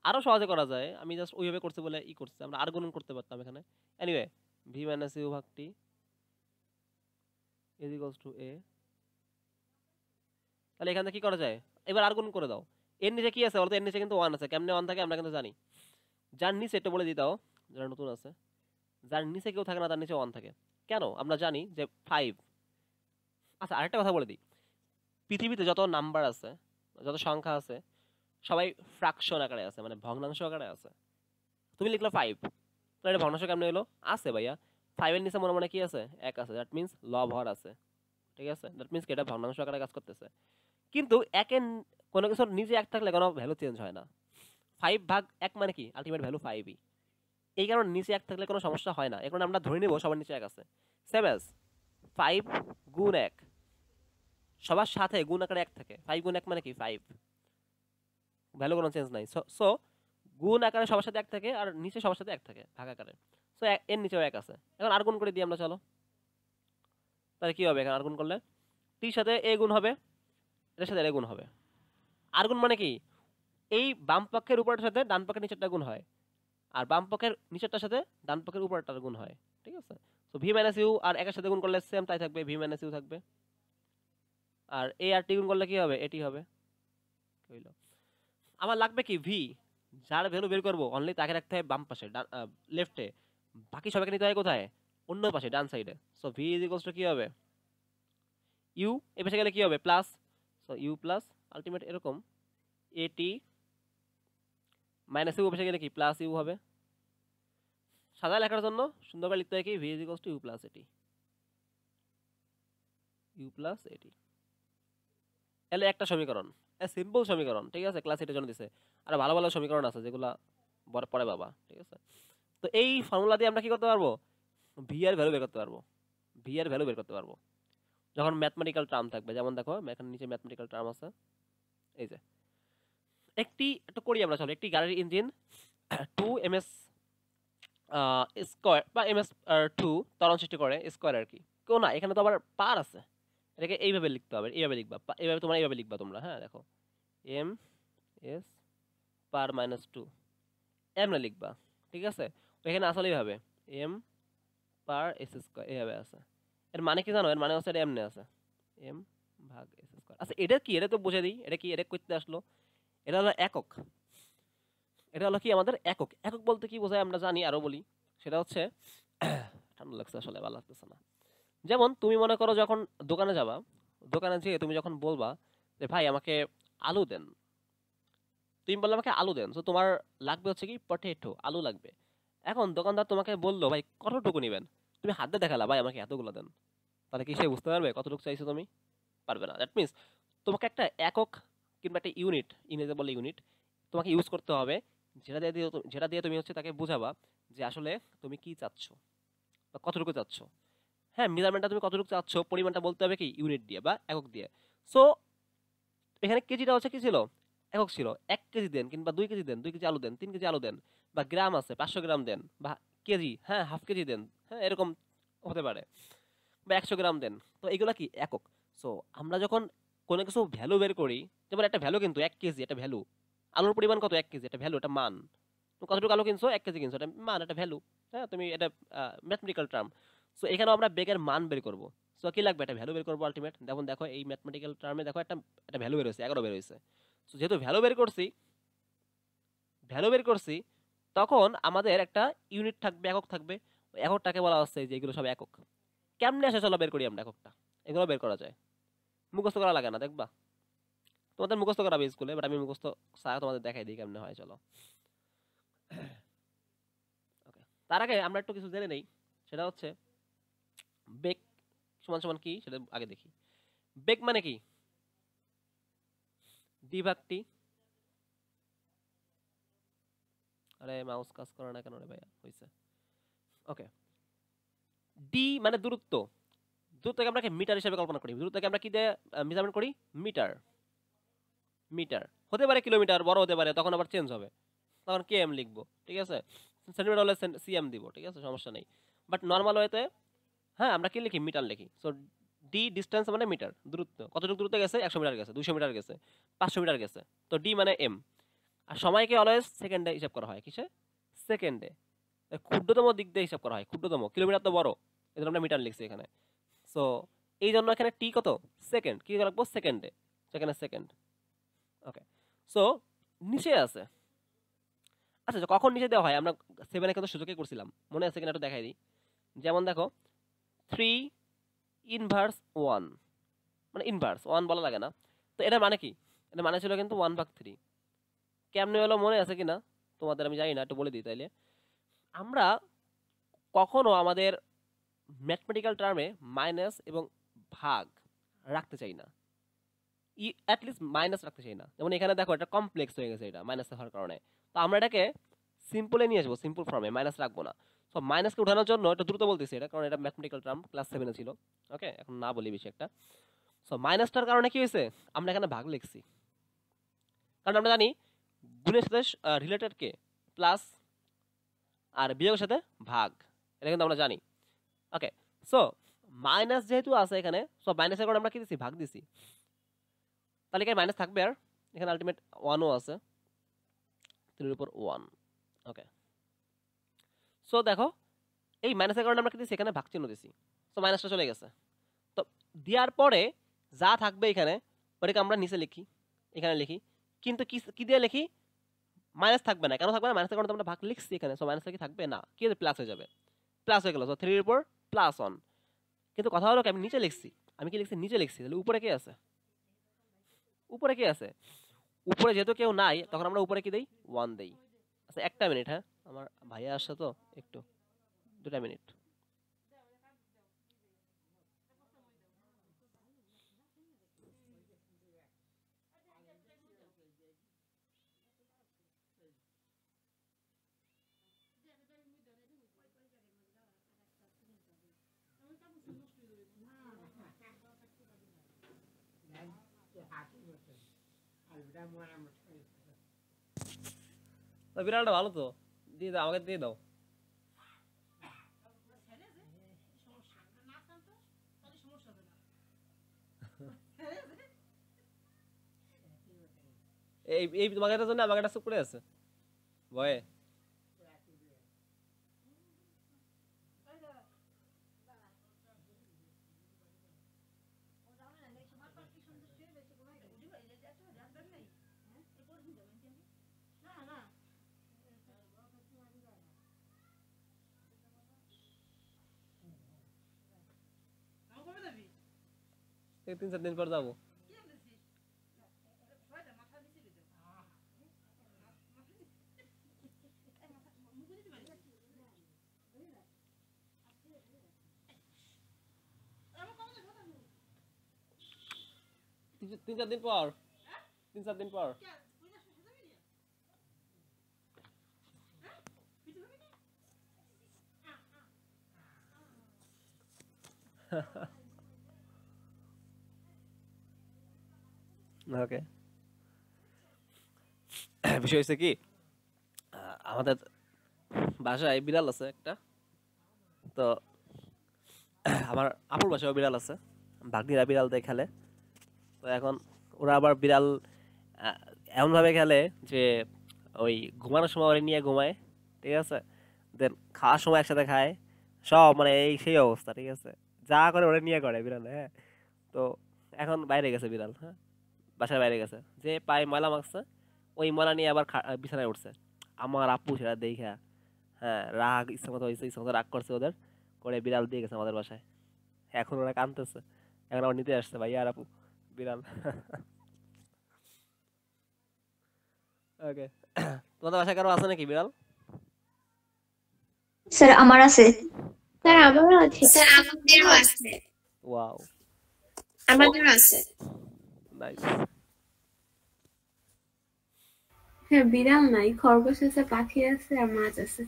A: আরও সহজে করা যায় আমি জাস্ট ওইভাবে করছি বলে ই করছি আমরা আর গুণন করতে পারতাম এখানে এনিওয়ে ভি মাইনাস ইউ ভাগটি ইজ ইকলস টু এ তাহলে এখান থেকে কী করা যায় এবার আর গুণ করে দাও এর নিচে কী আছে বলতো এর নিচে কিন্তু ওয়ান আছে কেমনে ওয়ান থাকে আমরা কিন্তু জানি যার নিচে একটু বলে দিতাও যারা নতুন আছে যার নিচে কেউ থাকে না তার নিচে ওয়ান থাকে কেন আমরা জানি যে ফাইভ আচ্ছা আরেকটা কথা বলে দিই পৃথিবীতে যত নাম্বার আছে যত সংখ্যা আছে সবাই ফ্র্যাকশন আকারে আছে মানে ভগ্নাংশ আকারে আছে তুমি লিখলো ফাইভ তাহলে এটা ভগ্নাংশ কেমনে এলো আছে ভাইয়া ফাইভের নিচে মনে মনে কি আছে এক আছে দ্যাট মিনস ল হর আছে ঠিক আছে দ্যাট মিনস কি এটা ভগ্নাংশ আকারে কাজ করতেছে কিন্তু একের কোনো কিছু নিজে এক থাকলে কোনো ভ্যালু চেঞ্জ হয় না ফাইভ ভাগ এক মানে কি আলটিমেট ভ্যালু ফাইভই এই কারণে নিচে এক থাকলে কোনো সমস্যা হয় না এই কারণে আমরা ধরে নেব সবার নিচে এক আছে সেম অ্যাজ ফাইভ গুণ এক সবার সাথে গুণ আকারে এক থাকে ফাইভ গুণ এক মানে কি ফাইভ ভ্যালু কোনো চেঞ্জ নাই সো গুণ আকারে সবার সাথে এক থাকে আর নিচে সবার সাথে এক থাকে ভাগ আকারে সো এর নিচেও এক আছে এখন আর গুণ করে দিই আমরা চলো তাহলে কী হবে এখন আর গুণ করলে টির সাথে এ গুণ হবে এটার সাথে এটা গুণ হবে আর গুণ মানে কি এই বাম পক্ষের উপরটার সাথে ডান পক্ষের নিচেরটা গুণ হয় আর বাম পক্ষের নিচেরটার সাথে ডান পক্ষের উপরটার গুণ হয় ঠিক আছে তো ভি মাইনাস ইউ আর একের সাথে গুণ করলে সেম তাই থাকবে ভি মাইনাস ইউ থাকবে আর এ আর টি গুণ করলে কি হবে এটি হবে আমার লাগবে কি ভি যার ভ্যালু বের করবো অনলি তাকে রাখতে হয় বাম পাশে লেফটে বাকি সবাইকে নিতে হয় কোথায় অন্য পাশে ডান সাইডে সো ভি ইজ কি টু হবে ইউ এ পাশে গেলে কি হবে plus so U plus ultimate এরকম এটি মাইনাস ইউ বসে গেলে কি প্লাস ইউ হবে সাদা লেখার জন্য সুন্দরভাবে লিখতে হয় কি V is equals to U plus A T U plus A T এলে একটা সমীকরণ সিম্পল সমীকরণ ঠিক আছে ক্লাস এটার জন্য দিছে আর ভালো ভালো সমীকরণ আছে যেগুলো পরে বাবা ঠিক আছে তো এই ফর্মুলা দিয়ে আমরা কি করতে পারবো ভি আর ভ্যালু বের করতে পারবো ভি আর ভ্যালু বের করতে পারবো যখন ম্যাথমেটিক্যাল টার্ম থাকবে যেমন দেখো এখানে নিচে ম্যাথমেটিক্যাল টার্ম আছে এই যে একটি একটা করি আমরা চলো একটি গাড়ির engine two M S square বা এম এস টু তরণ সৃষ্টি করে স্কোয়ার আর কি কেউ না এখানে তো আবার পার আছে এটাকে এইভাবে লিখতে হবে এইভাবে লিখবা এইভাবে তোমরা এইভাবে লিখবা তোমরা হ্যাঁ দেখো M S per minus two M না লিখবা ঠিক আছে এখানে আসলে এইভাবে এম পার এস স্কোয়ার এইভাবে আছে এর মানে কি জানো এর মানে হচ্ছে এটা এমনি আছে এম ভাগ এস স্কোয়ার আচ্ছা এটা কি এটা তো বুঝে দিই এটা কি এটা করতে আসলো এটা হলো একক এটা হলো কি আমাদের একক একক বলতে কি বোঝায় আমরা জানি আরও বলি সেটা হচ্ছে [coughs] ঠান্ডা লাগছে আসলে ভালো লাগতেছে না যেমন তুমি মনে করো যখন দোকানে যাবা দোকানে যেয়ে তুমি যখন বলবা যে ভাই আমাকে আলু দেন তুমি বললে আমাকে আলু দেন তো তোমার লাগবে হচ্ছে কি পটেটো আলু লাগবে এখন দোকানদার তোমাকে বললো ভাই কতটুকু নেবেন তুমি হাত দিয়ে দেখালা ভাই আমাকে এতগুলো দেন তাহলে কি সে বুঝতে পারবে কতটুকু চাইছো তুমি পারবে না দ্যাট মিনস তোমাকে একটা একক কিংবা একটা ইউনিট বলে ইউনিট তোমাকে ইউজ করতে হবে যেটা দিয়ে যেটা দিয়ে তুমি হচ্ছে তাকে বোঝাবা যে আসলে তুমি কি চাচ্ছ বা কতটুকু চাচ্ছ হ্যাঁ মেজারমেন্টটা তুমি কতটুকু চাচ্ছ পরিমাণটা বলতে হবে কি ইউনিট দিয়ে বা একক দিয়ে সো এখানে কেজিটা হচ্ছে কি ছিল একক ছিল এক কেজি দেন কিংবা দুই কেজি দেন দুই কেজি আলু দেন তিন কেজি আলু দেন বা গ্রাম আছে পাঁচশো গ্রাম দেন বা কেজি হ্যাঁ হাফ কেজি দেন হ্যাঁ এরকম হতে পারে বা একশো গ্রাম দেন তো এগুলো কি একক সো আমরা যখন কোনো কিছু ভ্যালু বের করি যেমন একটা ভ্যালু কিন্তু এক কেজি একটা ভ্যালু আলুর পরিমাণ কত এক কেজি একটা ভ্যালু একটা মান তুমি কতটুকু আলু কিনছো এক কেজি কিনছো একটা মান একটা ভ্যালু হ্যাঁ তুমি এটা ম্যাথমেটিক্যাল টার্ম সো এখানেও আমরা বেগের মান বের করবো সো কী লাগবে একটা ভ্যালু বের করবো আলটিমেট দেখুন দেখো এই ম্যাথমেটিক্যাল টার্মে দেখো একটা একটা ভ্যালু বের হয়েছে এগারো বের হয়েছে সো যেহেতু ভ্যালু বের করছি ভ্যালু বের করছি তখন আমাদের একটা ইউনিট থাকবে একক থাকবে এককটাকে বলা হচ্ছে যে এগুলো সব একক কেমনে আসে চলো বের করি আমরা এককটা এগুলো বের করা যায় মুখস্থ করা লাগে না দেখবা তোমাদের মুখস্থ করাবে স্কুলে বাট আমি মুখস্থ সারা তোমাদের দেখাই দিই কেমনে হয় চলো ওকে তার আগে আমরা একটু কিছু জেনে নেই সেটা হচ্ছে বেগ সমান সমান কি সেটা আগে দেখি বেগ মানে কি দ্বিভাগটি আরে মাউস কাজ করে না কেন রে ভাইয়া হয়েছে ওকে ডি মানে দূরত্ব দূরত্বকে আমরা মিটার হিসেবে কল্পনা করি দূরত্বকে আমরা কী দিয়ে মেজারমেন্ট করি মিটার মিটার হতে পারে কিলোমিটার বড় হতে পারে তখন আবার চেঞ্জ হবে তখন কে এম লিখবো ঠিক আছে সেন্টিমিটার হলে সি এম দিব ঠিক আছে সমস্যা নেই বাট নর্মাল ওয়েতে হ্যাঁ আমরা কী লিখি মিটার লিখি সো ডি ডিস্টেন্স মানে মিটার দূরত্ব কতটুক দূরত্ব গেছে একশো মিটার গেছে দুশো মিটার গেছে পাঁচশো মিটার গেছে তো ডি মানে এম আর সময়কে অলওয়েজ সেকেন্ডে হিসাব করা হয় কিসে সেকেন্ডে ক্ষুদ্রতম দিক দিয়ে হিসাব করা হয় ক্ষুদ্রতম কিলোমিটার তো বড় এই আমরা মিটার লিখছি এখানে সো এই জন্য এখানে টি কত সেকেন্ড কী রাখবো সেকেন্ডে সেখানে সেকেন্ড ওকে সো নিচে আছে আচ্ছা কখন নিচে দেওয়া হয় আমরা সেভেনে কিন্তু সুযোগে করছিলাম মনে আছে কিনা একটু দেখাই দিই যেমন দেখো থ্রি ইনভার্স ওয়ান মানে ইনভার্স ওয়ান বলা লাগে না তো এটা মানে কি এটা মানে ছিল কিন্তু ওয়ান ভাগ থ্রি কেমনি হলো মনে আছে কিনা তোমাদের আমি জানি না একটু বলে দিই তাইলে আমরা কখনো আমাদের ম্যাথমেটিক্যাল টার্মে মাইনাস এবং ভাগ রাখতে চাই না ই অ্যাটলিস্ট মাইনাস রাখতে চাই না যেমন এখানে দেখো এটা কমপ্লেক্স হয়ে গেছে এটা মাইনাস হওয়ার কারণে তো আমরা এটাকে সিম্পলে নিয়ে আসবো সিম্পল ফর্মে মাইনাস রাখবো না সো মাইনাসকে উঠানোর জন্য এটা দ্রুত বলতেছি এটা কারণ এটা ম্যাথমেটিক্যাল টার্ম ক্লাস সেভেনে ছিল ওকে এখন না বলি বেশি একটা সো মাইনাসটার কারণে কি হয়েছে আমরা এখানে ভাগ লিখছি কারণ আমরা জানি গুণের সাথে রিলেটেডকে প্লাস আর বিয়োগের সাথে ভাগ এটা কিন্তু আমরা জানি ওকে সো মাইনাস যেহেতু আছে এখানে সো মাইনাসের কারণে আমরা কি দিছি ভাগ দিছি তাহলে এখানে মাইনাস থাকবে আর এখানে আলটিমেট ওয়ানও আছে তিনের উপর ওয়ান ওকে সো দেখো এই মাইনাসের কারণে আমরা কি দিছি এখানে ভাগ চিহ্ন দিছি সো মাইনাসটা চলে গেছে তো দেওয়ার পরে যা থাকবে এখানে ওটাকে আমরা নিচে লিখি এখানে লিখি কিন্তু কি কি দিয়ে লিখি মাইনাস থাকবে না কেন থাকবে না মাইনাস কারণে আমরা ভাগ লিখছি এখানে সো মাইনাস কি থাকবে না কি প্লাস হয়ে যাবে প্লাস হয়ে গেল সো থ্রির উপর প্লাস অন কিন্তু কথা হলো কি আমি নিচে লিখছি আমি কি লিখছি নিচে লিখছি তাহলে উপরে কে আছে উপরে কে আছে উপরে যেহেতু কেউ নাই তখন আমরা উপরে কি দেই ওয়ান দেই আচ্ছা একটা মিনিট হ্যাঁ আমার ভাইয়া আসছে তো একটু দুটা মিনিট তো বিড়ালটা ভালো তো দিয়ে দাও আমাকে দিয়ে দাও [laughs] এই এই তোমাকে জন্য আমাকে একটা চুপ করে আছে ভয়ে एक तीन सात दिन पर जाओ तीन चार दिन पर तीन चार दिन पर ha [laughs] ha ওকে বিষয় হচ্ছে কি আমাদের বাসায় বিড়াল আছে একটা তো আমার আপুর বাসায় বিড়াল আছে ভাগ্নিরা বিড়াল দিয়ে খেলে তো এখন ওরা আবার বিড়াল এমনভাবে খেলে যে ওই ঘুমানোর সময় ওরা নিয়ে ঘুমায় ঠিক আছে দেন খাওয়ার সময় একসাথে খায় সব মানে এই সেই অবস্থা ঠিক আছে যা করে ওরা নিয়ে করে বিড়াল হ্যাঁ তো এখন বাইরে গেছে বিড়াল হ্যাঁ বাসার বাইরে গেছে যে পায়ে ময়লা মাখছে ওই ময়লা নিয়ে আবার বিছানায় উঠছে আমার আপু সেটা দেখা হ্যাঁ রাগ ইচ্ছা মতো হয়েছে ইচ্ছা মতো রাগ করছে ওদের করে বিড়াল দিয়ে গেছে আমাদের বাসায় এখন ওরা কানতেছে এখন আবার নিতে আসছে ভাই আর আপু বিড়াল ওকে তোমাদের বাসায় কারো আছে নাকি বিড়াল স্যার আমার আছে স্যার আমারও আছে স্যার আমাদেরও আছে ওয়াও আমাদেরও আছে নাইস হ্যাঁ বিড়াল নাই খরগোশ আছে পাখি আছে আর মাছ আছে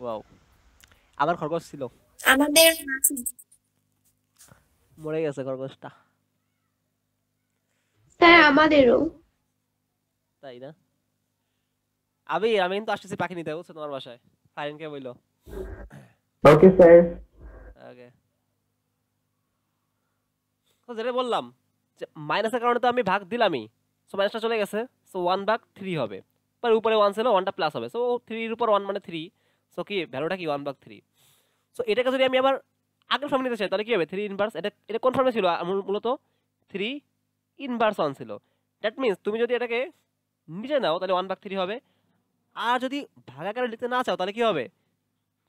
A: ওয়াও আমার খরগোশ ছিল আমাদের মরে গেছে খরগোশটা হ্যাঁ আমাদেরও তাই না আমি আমি কিন্তু আসতেছি পাখি নিতে বুঝছো তোমার বাসায় ফারিনকে বইলো ওকে স্যার ওকে যেটা বললাম মাইনাসের কারণে তো আমি ভাগ দিলামই সো মাইনাসটা চলে গেছে সো ওয়ান ভাগ থ্রি হবে পরে উপরে ওয়ান ছিল ওয়ানটা প্লাস হবে সো থ্রির উপর ওয়ান মানে থ্রি সো কি ভ্যালুটা কি ওয়ান ভাগ থ্রি সো এটাকে যদি আমি আবার আগের ফর্ম নিতে চাই তাহলে কী হবে থ্রি ইনভার্স এটা এটা কোন ফর্মে ছিল মূলত থ্রি ইনভার্স ওয়ান ছিল দ্যাট মিনস তুমি যদি এটাকে নিচে নাও তাহলে ওয়ান ভাগ থ্রি হবে আর যদি ভাগাকারে লিখতে না চাও তাহলে কি হবে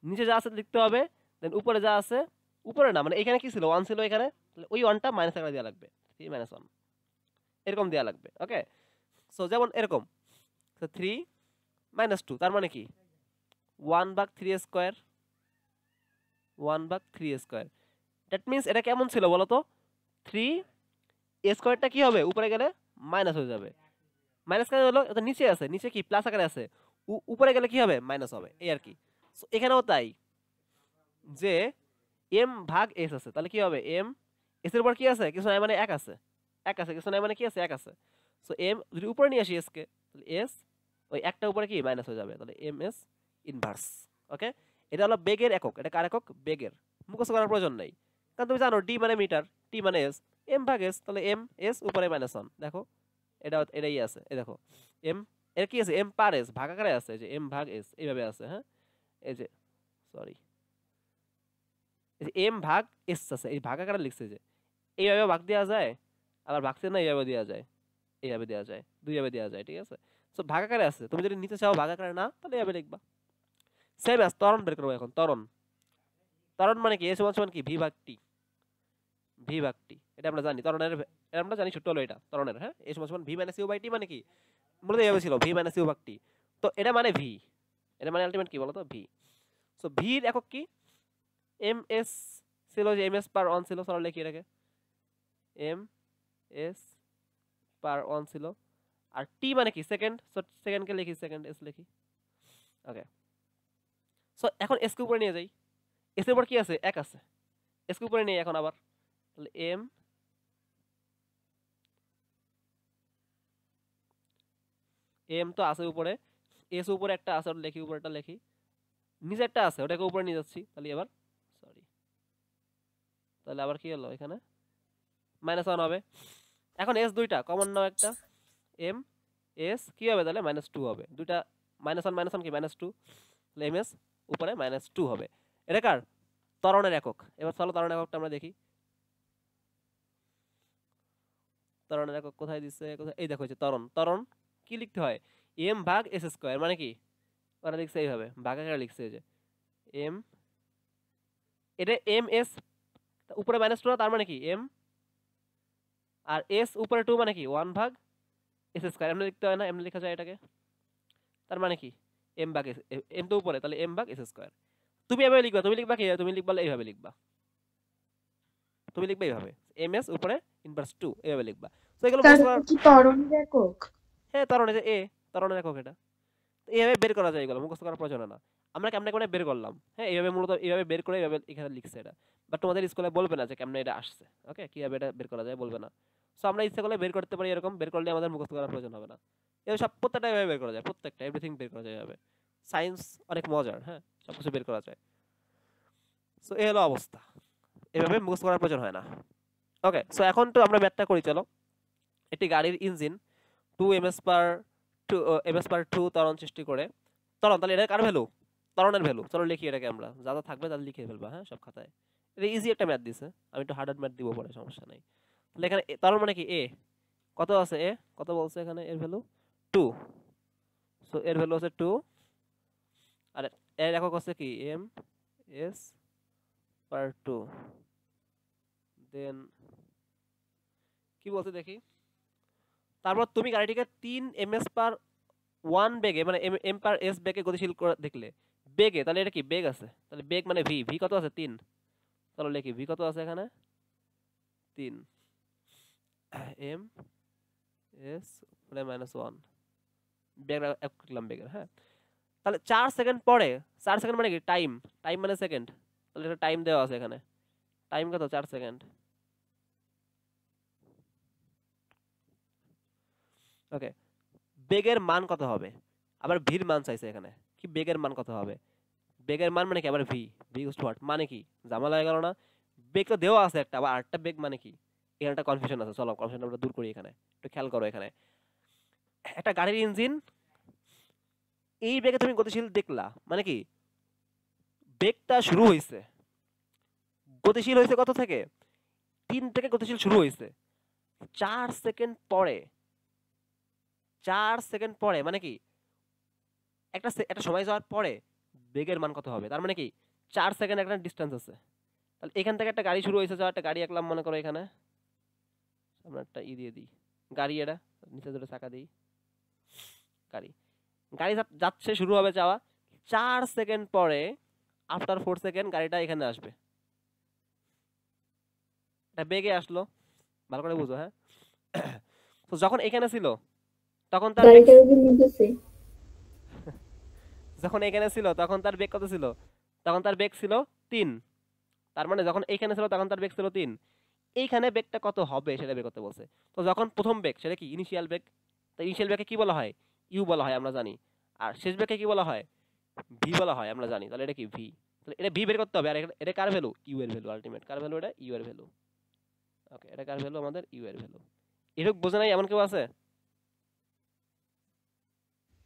A: নিচে যা আছে লিখতে হবে দেন উপরে যা আছে উপরে না মানে এখানে কি ছিল ওয়ান ছিল এখানে তাহলে ওই ওয়ানটা মাইনাস আকারে দেওয়া লাগবে থ্রি মাইনাস ওয়ান এরকম দেওয়া লাগবে ওকে সো যেমন এরকম থ্রি মাইনাস টু তার মানে কি ওয়ান বাগ থ্রি স্কোয়ার ওয়ান বাগ থ্রি স্কোয়ার দ্যাট মিন্স এটা কেমন ছিল বলো তো থ্রি স্কোয়ারটা কি হবে উপরে গেলে মাইনাস হয়ে যাবে মাইনাস কেন হলো এটা নিচে আছে নিচে কি প্লাস আকারে আছে উপরে গেলে কি হবে মাইনাস হবে এই আর কি সো এখানেও তাই যে এম ভাগ এস আছে তাহলে কি হবে এম এসের উপর কি আছে কিছু নাই মানে এক আছে এক আছে কিছু নাই মানে কি আছে এক আছে সো এম যদি উপরে নিয়ে আসি এসকে তাহলে এস ওই একটা উপরে কি মাইনাস হয়ে যাবে তাহলে এম এস ইনভার্স ওকে এটা হলো বেগের একক এটা কার একক বেগের মুখস্থ করার প্রয়োজন নেই কারণ তুমি জানো ডি মানে মিটার টি মানে এস এম ভাগ এস তাহলে এম এস উপরে মাইনাস ওয়ান দেখো এটা এটাই আছে এই দেখো এম এর কি আছে এম পার এস ভাগ আকারে আছে যে এম ভাগ এস এইভাবে আছে হ্যাঁ এই যে সরি এম ভাগ এস আছে এই ভাগ আকারে লিখছে যে এইভাবে ভাগ দেওয়া যায় আবার ভাগতে না এইভাবে দেওয়া যায় এইভাবে দেওয়া যায় দুইভাবে দেওয়া যায় ঠিক আছে সো ভাগাকারে আছে তুমি যদি নিতে চাও ভাগাকারে না তাহলে এইভাবে লিখবা সেম আস তরণ বের করবো এখন তরণ তরণ মানে কি এ সমান সমান কি ভি ভাগ টি ভি ভাগ টি এটা আমরা জানি তরণের এটা আমরা জানি ছোট্ট হলো এটা তরণের হ্যাঁ এ সমান সমান V minus U by T মানে কি মূলত এইভাবে ছিল ভি মাইনাস ইউ ভাগ টি তো এটা মানে ভি এটা মানে আলটিমেট কি বলতো ভি সো ভির একক কি এম এস ছিল যে এম এস পার অন ছিল সরল লিখি এটাকে এম এস পার ওয়ান ছিল আর টি মানে কি সেকেন্ড সো সেকেন্ডকে লিখি সেকেন্ড এস লিখি ওকে সো এখন এসকে উপরে নিয়ে যাই এস এর উপর কি আছে এক আছে এসকে উপরে নিয়ে এখন আবার তাহলে এম এম তো আছে উপরে এস উপরে একটা আছে ওটা লেখি উপরেটা লিখি নিচে একটা আছে ওটাকে উপরে নিয়ে যাচ্ছি তাহলে এবার সরি তাহলে আবার কি হলো এখানে মাইনাস ওয়ান হবে এখন এস দুইটা কমন নাও একটা এম এস কী হবে তাহলে মাইনাস টু হবে দুইটা মাইনাস ওয়ান মাইনাস ওয়ান কি মাইনাস টু তাহলে এম এস উপরে মাইনাস টু হবে এটা তরণের একক এবার চলো তরণের এককটা আমরা দেখি তরণের একক কোথায় দিচ্ছে কোথায় এই দেখো যে তরণ তরণ কি লিখতে হয় এম ভাগ এস স্কোয়ার মানে কি ওরা লিখছে এইভাবে ভাগাকারে লিখছে যে এম এটা এম এস উপরে মাইনাস টু তার মানে কি এম আর এস উপরে টু মানে কি ওয়ান ভাগ এস স্কোয়ার এমনি লিখতে হয় না এমনি লেখা যায় এটাকে তার মানে কি এম ভাগ এস এম তো উপরে তাহলে এম ভাগ এস স্কোয়ার তুমি এভাবে লিখবা তুমি লিখবা কি তুমি লিখবা এইভাবে লিখবা তুমি লিখবা এইভাবে এম এস উপরে ইনভার্স টু এইভাবে লিখবা তো এগুলো হ্যাঁ তারণ এ তারণের একক এটা এইভাবে বের করা যায় এগুলো মুখস্থ করার প্রয়োজন না আমরা কেমন কেমন বের করলাম হ্যাঁ এইভাবে মূলত এইভাবে বের করে এইভাবে এখানে লিখছে এটা বাট তোমাদের স্কুলে বলবে না যে কেমনে এটা আসছে ওকে কীভাবে এটা বের করা যায় বলবে না সো আমরা ইচ্ছা করলে বের করতে পারি এরকম বের করলে আমাদের মুখস্থ করার প্রয়োজন হবে না এভাবে সব প্রত্যেকটা এভাবে বের করা যায় প্রত্যেকটা এভরিথিং বের করা যায় এভাবে সায়েন্স অনেক মজার হ্যাঁ সব কিছু বের করা যায় সো এ হলো অবস্থা এভাবে মুখস্থ করার প্রয়োজন হয় না ওকে সো এখন তো আমরা ম্যাথটা করি চলো একটি গাড়ির engine two M S per two M S per two তরণ সৃষ্টি করে তরণ তাহলে এটা কার ভ্যালু তরণের ভ্যালু চলো লিখি এটাকে আমরা যা যা থাকবে তাদের লিখে ফেলবা হ্যাঁ সব খাতায় এটা ইজি একটা ম্যাথ দিছে আমি একটু হার্ড ম্যাথ দিব পরে সমস্যা নাই তাহলে এখানে তরণ মানে কি এ কত আছে এ কত বলছে এখানে এর ভ্যালু টু সো এর ভ্যালু আছে টু আর এর একক হচ্ছে কি M S per two then কি বলছে দেখি তারপর তুমি গাড়িটিকে তিন এম এস পার ওয়ান বেগে মানে এম এম পার এস বেগে গতিশীল করে দেখলে বেগে তাহলে এটা কি বেগ আছে তাহলে বেগ মানে ভি ভি কত আছে তিন তাহলে লেখি ভি কত আছে এখানে তিন এম এস মাইনাস ওয়ান বেগটা এক বেগের হ্যাঁ তাহলে চার সেকেন্ড পরে চার সেকেন্ড মানে কি টাইম টাইম মানে সেকেন্ড তাহলে এটা টাইম দেওয়া আছে এখানে টাইম কত চার সেকেন্ড ওকে বেগের মান কত হবে আবার ভির মান চাইছে এখানে কি বেগের মান কত হবে বেগের মান মানে কি আবার ভি ভি ইউজ মানে কি জামালা হয়ে গেল না বেগ তো দেওয়া আছে একটা আবার আটটা বেগ মানে কি এখানে একটা কনফিউশন আছে চলো কনফিউশন আমরা দূর করি এখানে একটু খেয়াল করো এখানে একটা গাড়ির ইঞ্জিন এই বেগে তুমি গতিশীল দেখলা মানে কি বেগটা শুরু হয়েছে গতিশীল হয়েছে কত থেকে তিন থেকে গতিশীল শুরু হয়েছে চার সেকেন্ড পরে চার সেকেন্ড পরে মানে কি একটা একটা সময় যাওয়ার পরে বেগের মান কত হবে তার মানে কি চার সেকেন্ড একটা ডিস্টেন্স আছে তাহলে এখান থেকে একটা গাড়ি শুরু হয়েছে যাওয়া একটা গাড়ি একলাম মনে করো এখানে আমরা একটা ই দিয়ে দিই গাড়ি এটা নিচে ধরে চাকা দিই গাড়ি গাড়ি যাচ্ছে শুরু হবে যাওয়া চার সেকেন্ড পরে আফটার ফোর সেকেন্ড গাড়িটা এখানে আসবে এটা বেগে আসলো ভালো করে বুঝো হ্যাঁ [coughs] তো যখন এখানে ছিল তখন তার [laughs] যখন এখানে ছিল তখন তার বেগ কত ছিল তখন তার বেগ ছিল তিন তার মানে যখন ছিল তখন তার বেগ ছিল তিন এইখানে বেগটা কত হবে সেটা বের করতে বলছে তো যখন প্রথম বেগ সেটা কি ইনিশিয়াল বেগ ইনিশিয়াল বেগকে কি বলা হয় ইউ বলা হয় আমরা জানি আর শেষ বেগকে কি বলা হয় ভি বলা হয় আমরা জানি তাহলে এটা কি ভি তাহলে এটা ভি বের করতে হবে আর এটা কার ভ্যালু ইউ এর ভ্যালু আলটিমেট কার ভ্যালু এটা ইউ এর ভ্যালু ওকে এটা কার ভ্যালু আমাদের ইউ এর ভ্যালু এরকম বোঝে নাই এমন কেউ আছে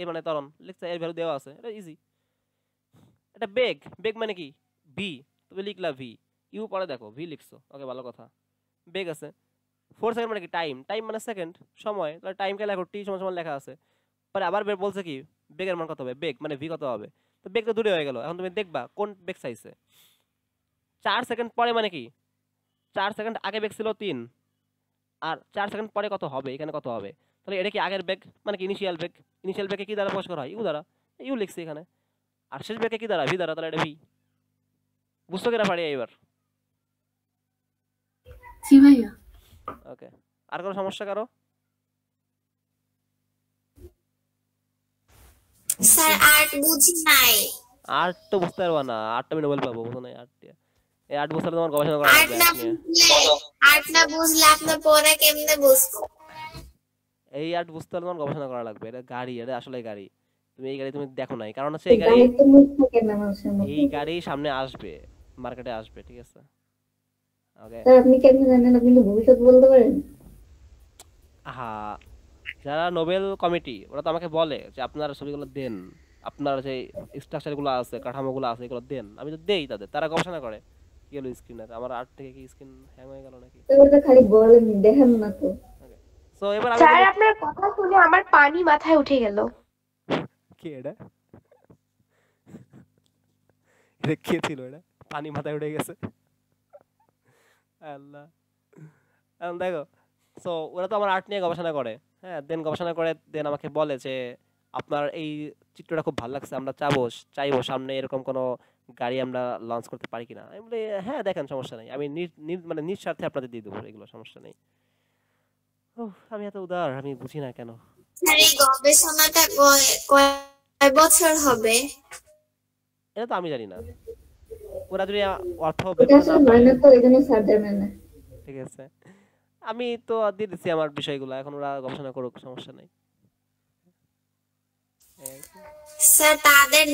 A: এ মানে তরণ লিখছে এর ভ্যালু দেওয়া আছে এটা ইজি এটা বেগ বেগ মানে কি ভি তুমি লিখলা ভি ইউ পরে দেখো ভি লিখছো ওকে ভালো কথা বেগ আছে ফোর সেকেন্ড মানে কি টাইম টাইম মানে সেকেন্ড সময় তাহলে টাইমকে লেখো টি সময় সময় লেখা আছে পরে আবার বলছে কি বেগের মান কত হবে বেগ মানে ভি কত হবে তো বেগ তো দূরে হয়ে গেল এখন তুমি দেখবা কোন বেগ চাইছে চার সেকেন্ড পরে মানে কি চার সেকেন্ড আগে বেগ ছিল তিন আর চার সেকেন্ড পরে কত হবে এখানে কত হবে তাহলে এটা কি আগের ব্যাগ মানে কি ইনিশিয়াল ব্যাগ ইনিশিয়াল ব্যাগে কি দ্বারা প্রকাশ হয় ইউ দ্বারা ইউ লিখছি এখানে আর শেষ ব্যাগে কি দ্বারা ভি দ্বারা তাহলে এটা ভি বুঝতে কেনা পারি এইবার জি ভাইয়া ওকে আর কোনো সমস্যা কারো স্যার আর্ট বুঝি নাই আর্ট তো বুঝতে পারবো না আর্টটা আমি নোবেল পাবো বুঝো না আর্ট এই আর্ট বুঝলে তোমার গবেষণা করা আর্ট না বুঝলে আপনি পরে কেমনে বুঝবো এই আর্ট বুঝতে হলে তোমার গবেষণা করা লাগবে এটা গাড়ি এটা আসলে গাড়ি তুমি এই গাড়ি তুমি দেখো নাই কারণ হচ্ছে এই গাড়ি এই গাড়ি সামনে আসবে মার্কেটে আসবে ঠিক আছে ওকে স্যার আপনি কেমনে জানেন আপনি ভবিষ্যৎ বলতে পারেন আহা যারা নোবেল কমিটি ওরা তো আমাকে বলে যে আপনার ছবিগুলো দেন আপনার যে স্ট্রাকচারগুলো আছে কাঠামোগুলো আছে এগুলো দেন আমি তো দেই তাদের তারা গবেষণা করে কি গেল স্ক্রিনার আমার আর্ট থেকে কি স্ক্রিন হ্যাং হয়ে গেল নাকি খালি বলেন দেখেন না তো সো এবার আমি স্যার আপনার কথা শুনে আমার পানি মাথায় উঠে গেল কে এটা ছিল এটা পানি মাথায় উঠে গেছে আল্লাহ এখন দেখো সো ওরা তো আমার আর্ট নিয়ে গবেষণা করে হ্যাঁ দেন গবেষণা করে দেন আমাকে বলে যে আপনার এই চিত্রটা খুব ভালো লাগছে আমরা চাবো চাইবো সামনে এরকম কোনো গাড়ি আমরা লঞ্চ করতে পারি কিনা আমি বলি হ্যাঁ দেখেন সমস্যা নেই আমি মানে নিঃস্বার্থে আপনাদের দিয়ে দেবো এগুলো সমস্যা নেই আমি এত উদার আমি বুঝি না কেন হ্যাঁ, গবেষণাটা কয় বছর হবে এটা তো আমি জানি না ওরা যদি অর্থ ঠিক আছে আমি তো দিয়ে দিচ্ছি আমার বিষয়গুলো এখন ওরা গবেষণা করুক সমস্যা নাই তাদের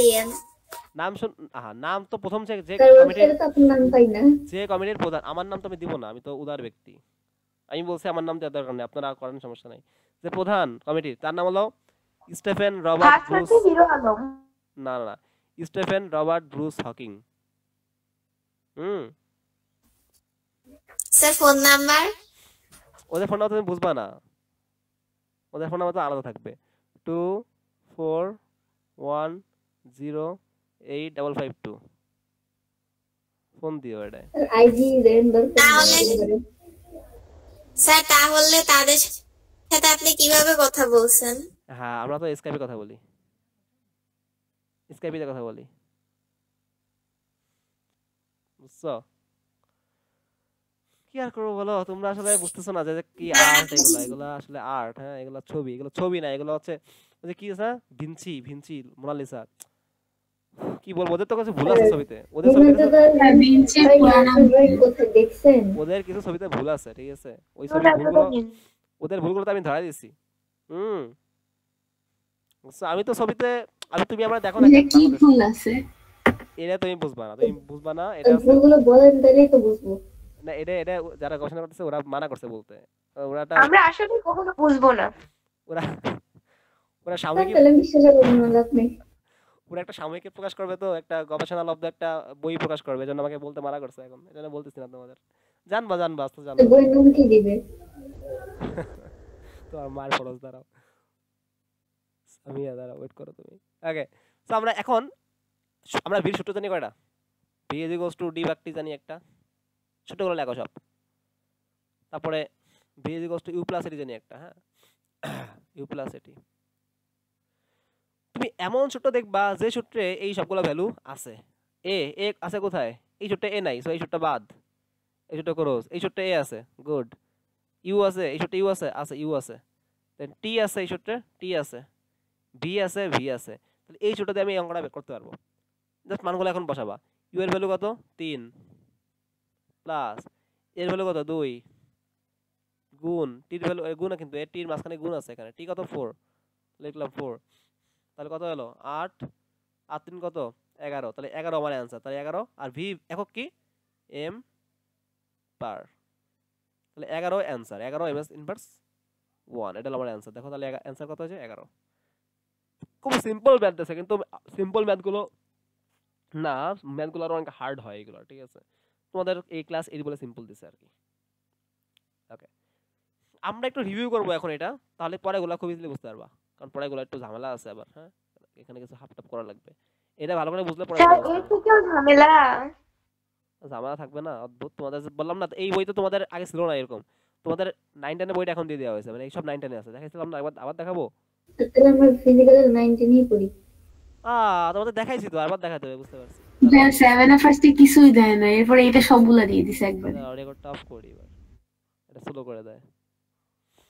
A: দিয়েন নাম শুন নাম তো প্রথম যে কমিটির যে কমিটির প্রধান আমার নাম তো আমি দিব না আমি তো উদার ব্যক্তি আমি বলছি আমার নাম দেওয়ার দরকার নেই আপনারা করেন সমস্যা নাই যে প্রধান কমিটির তার নাম হলো স্টেফেন রবার্ট ব্রুস না না স্টেফেন রবার্ট ব্রুস হকিং হুম স্যার ফোন নাম্বার ওদের ফোন নাম্বার তুমি বুঝবা না ওদের ফোন নাম্বার তো আলাদা থাকবে two four one zero eight double five two phone দিও এটাই স্যার তাহলে তাদের সাথে আপনি কিভাবে কথা বলছেন হ্যাঁ আমরা তো স্কাইপে কথা বলি স্কাইপে কথা বলি বুঝছো কি আর করবো বলো তোমরা আসলে বুঝতেছো না যে কি আর্ট এগুলো এগুলো আসলে আর্ট হ্যাঁ এগুলো ছবি এগুলো ছবি না এগুলো হচ্ছে যে কি আছে ভিনসি ভিনসি মোনালিসা কি বলবো ওদের তো কাছে ভুল আছে ছবিতে ওদের হ্যাঁ, ছবিতে হ্যাঁ, হ্যাঁ, ওদের কিছু ছবিতে ভুল আছে ঠিক আছে ওই ছবি ভুলগুলো ওদের ভুলগুলো তো আমি ধরা দিয়েছি হুম আচ্ছা, আমি তো ছবিতে আমি তুমি আমরা দেখো না কি ভুল আছে এটা তুমি বুঝবা না তুমি বুঝবা না এটা ভুলগুলো বলেন তাহলে তো বুঝবো না এটা এটা যারা গবেষণা করতেছে ওরা মানা করছে বলতে ওরা আমরা আসলে কখনো বুঝবো না ওরা ওরা সামনে কি পুরো একটা সাময়িকী প্রকাশ করবে তো একটা গবেষণা লব্ধ একটা বই প্রকাশ করবে এজন্য আমাকে বলতে মারা করছে এখন এজন্য বলতেছি না তোমাদের জানবা জানবা আস্তে জানবা বই নাম কি দিবে [laughs] তো আর মার ফরজ দাঁড়াও আমি আর দাঁড়াও ওয়েট করো তুমি আগে তো আমরা এখন আমরা বীর সূত্র জানি কয়টা B is equals to D বাকটি জানি একটা ছোট করে লেখো সব তারপরে B is equals to U plus A T জানি একটা হ্যাঁ ইউ প্লাস এটি এমন সূত্র দেখবা যে সূত্রে এই সবগুলো ভ্যালু আছে এ এ আছে কোথায় এই সূত্রে এ নাই সো এই সূত্রটা বাদ এই সূত্রটা ক্রস এই সূত্রে এ আছে গুড ইউ আছে এই সূত্রে ইউ আছে আছে ইউ আছে টি আছে এই সূত্রে টি আছে ভি আছে ভি আছে তাহলে এই সূত্রতে আমি অঙ্কটা বের করতে পারবো জাস্ট মানগুলো এখন বসাবা ইউ এর ভ্যালু কত তিন প্লাস এর ভ্যালু কত দুই গুণ টির ভ্যালু গুণ কিন্তু এ টির মাঝখানে গুণ আছে এখানে টি কত ফোর লিখলাম ফোর তাহলে কত হলো আট আর তিন কত এগারো তাহলে এগারো আমার অ্যান্সার তাহলে এগারো আর ভি একক কি এম পার তাহলে এগারো অ্যান্সার এগারো এম এস ইনভার্স ওয়ান এটা আমার অ্যান্সার দেখো তাহলে অ্যান্সার কত হয়েছে এগারো খুব সিম্পল ম্যাথ আছে কিন্তু সিম্পল ম্যাথগুলো না ম্যাথগুলো আরও অনেক হার্ড হয় এগুলো ঠিক আছে তোমাদের এই ক্লাস এই বলে সিম্পল দিছে আর কি ওকে আমরা একটু রিভিউ করবো এখন এটা তাহলে পরে এগুলো খুব ইজিলি বুঝতে পারবা কারণ পড়াইগুলো একটু ঝামেলা আছে আবার হ্যাঁ এখানে কিছু হাফ টাপ করা লাগবে এটা ভালো করে বুঝলে পড়া এর থেকেও ঝামেলা ঝামেলা থাকবে না অদ্ভুত তোমাদের বললাম না এই বই তো তোমাদের আগে ছিল না এরকম তোমাদের নাইন 10 বইটা এখন দিয়ে দেওয়া হয়েছে মানে এই সব নাইন টেনে আছে দেখাইছিলাম না একবার আবার দেখাবো তাহলে আমরা ফিজিক্যাল 9 10 পড়ি আ তোমাদের দেখাইছি তো আবার দেখাতে হবে বুঝতে পারছি হ্যাঁ 7 এ ফার্স্টে কিছুই দেয় না এরপরে এটা সবগুলা দিয়ে দিছে একবার রেকর্ড অফ করি এবার এটা স্লো করে দেয়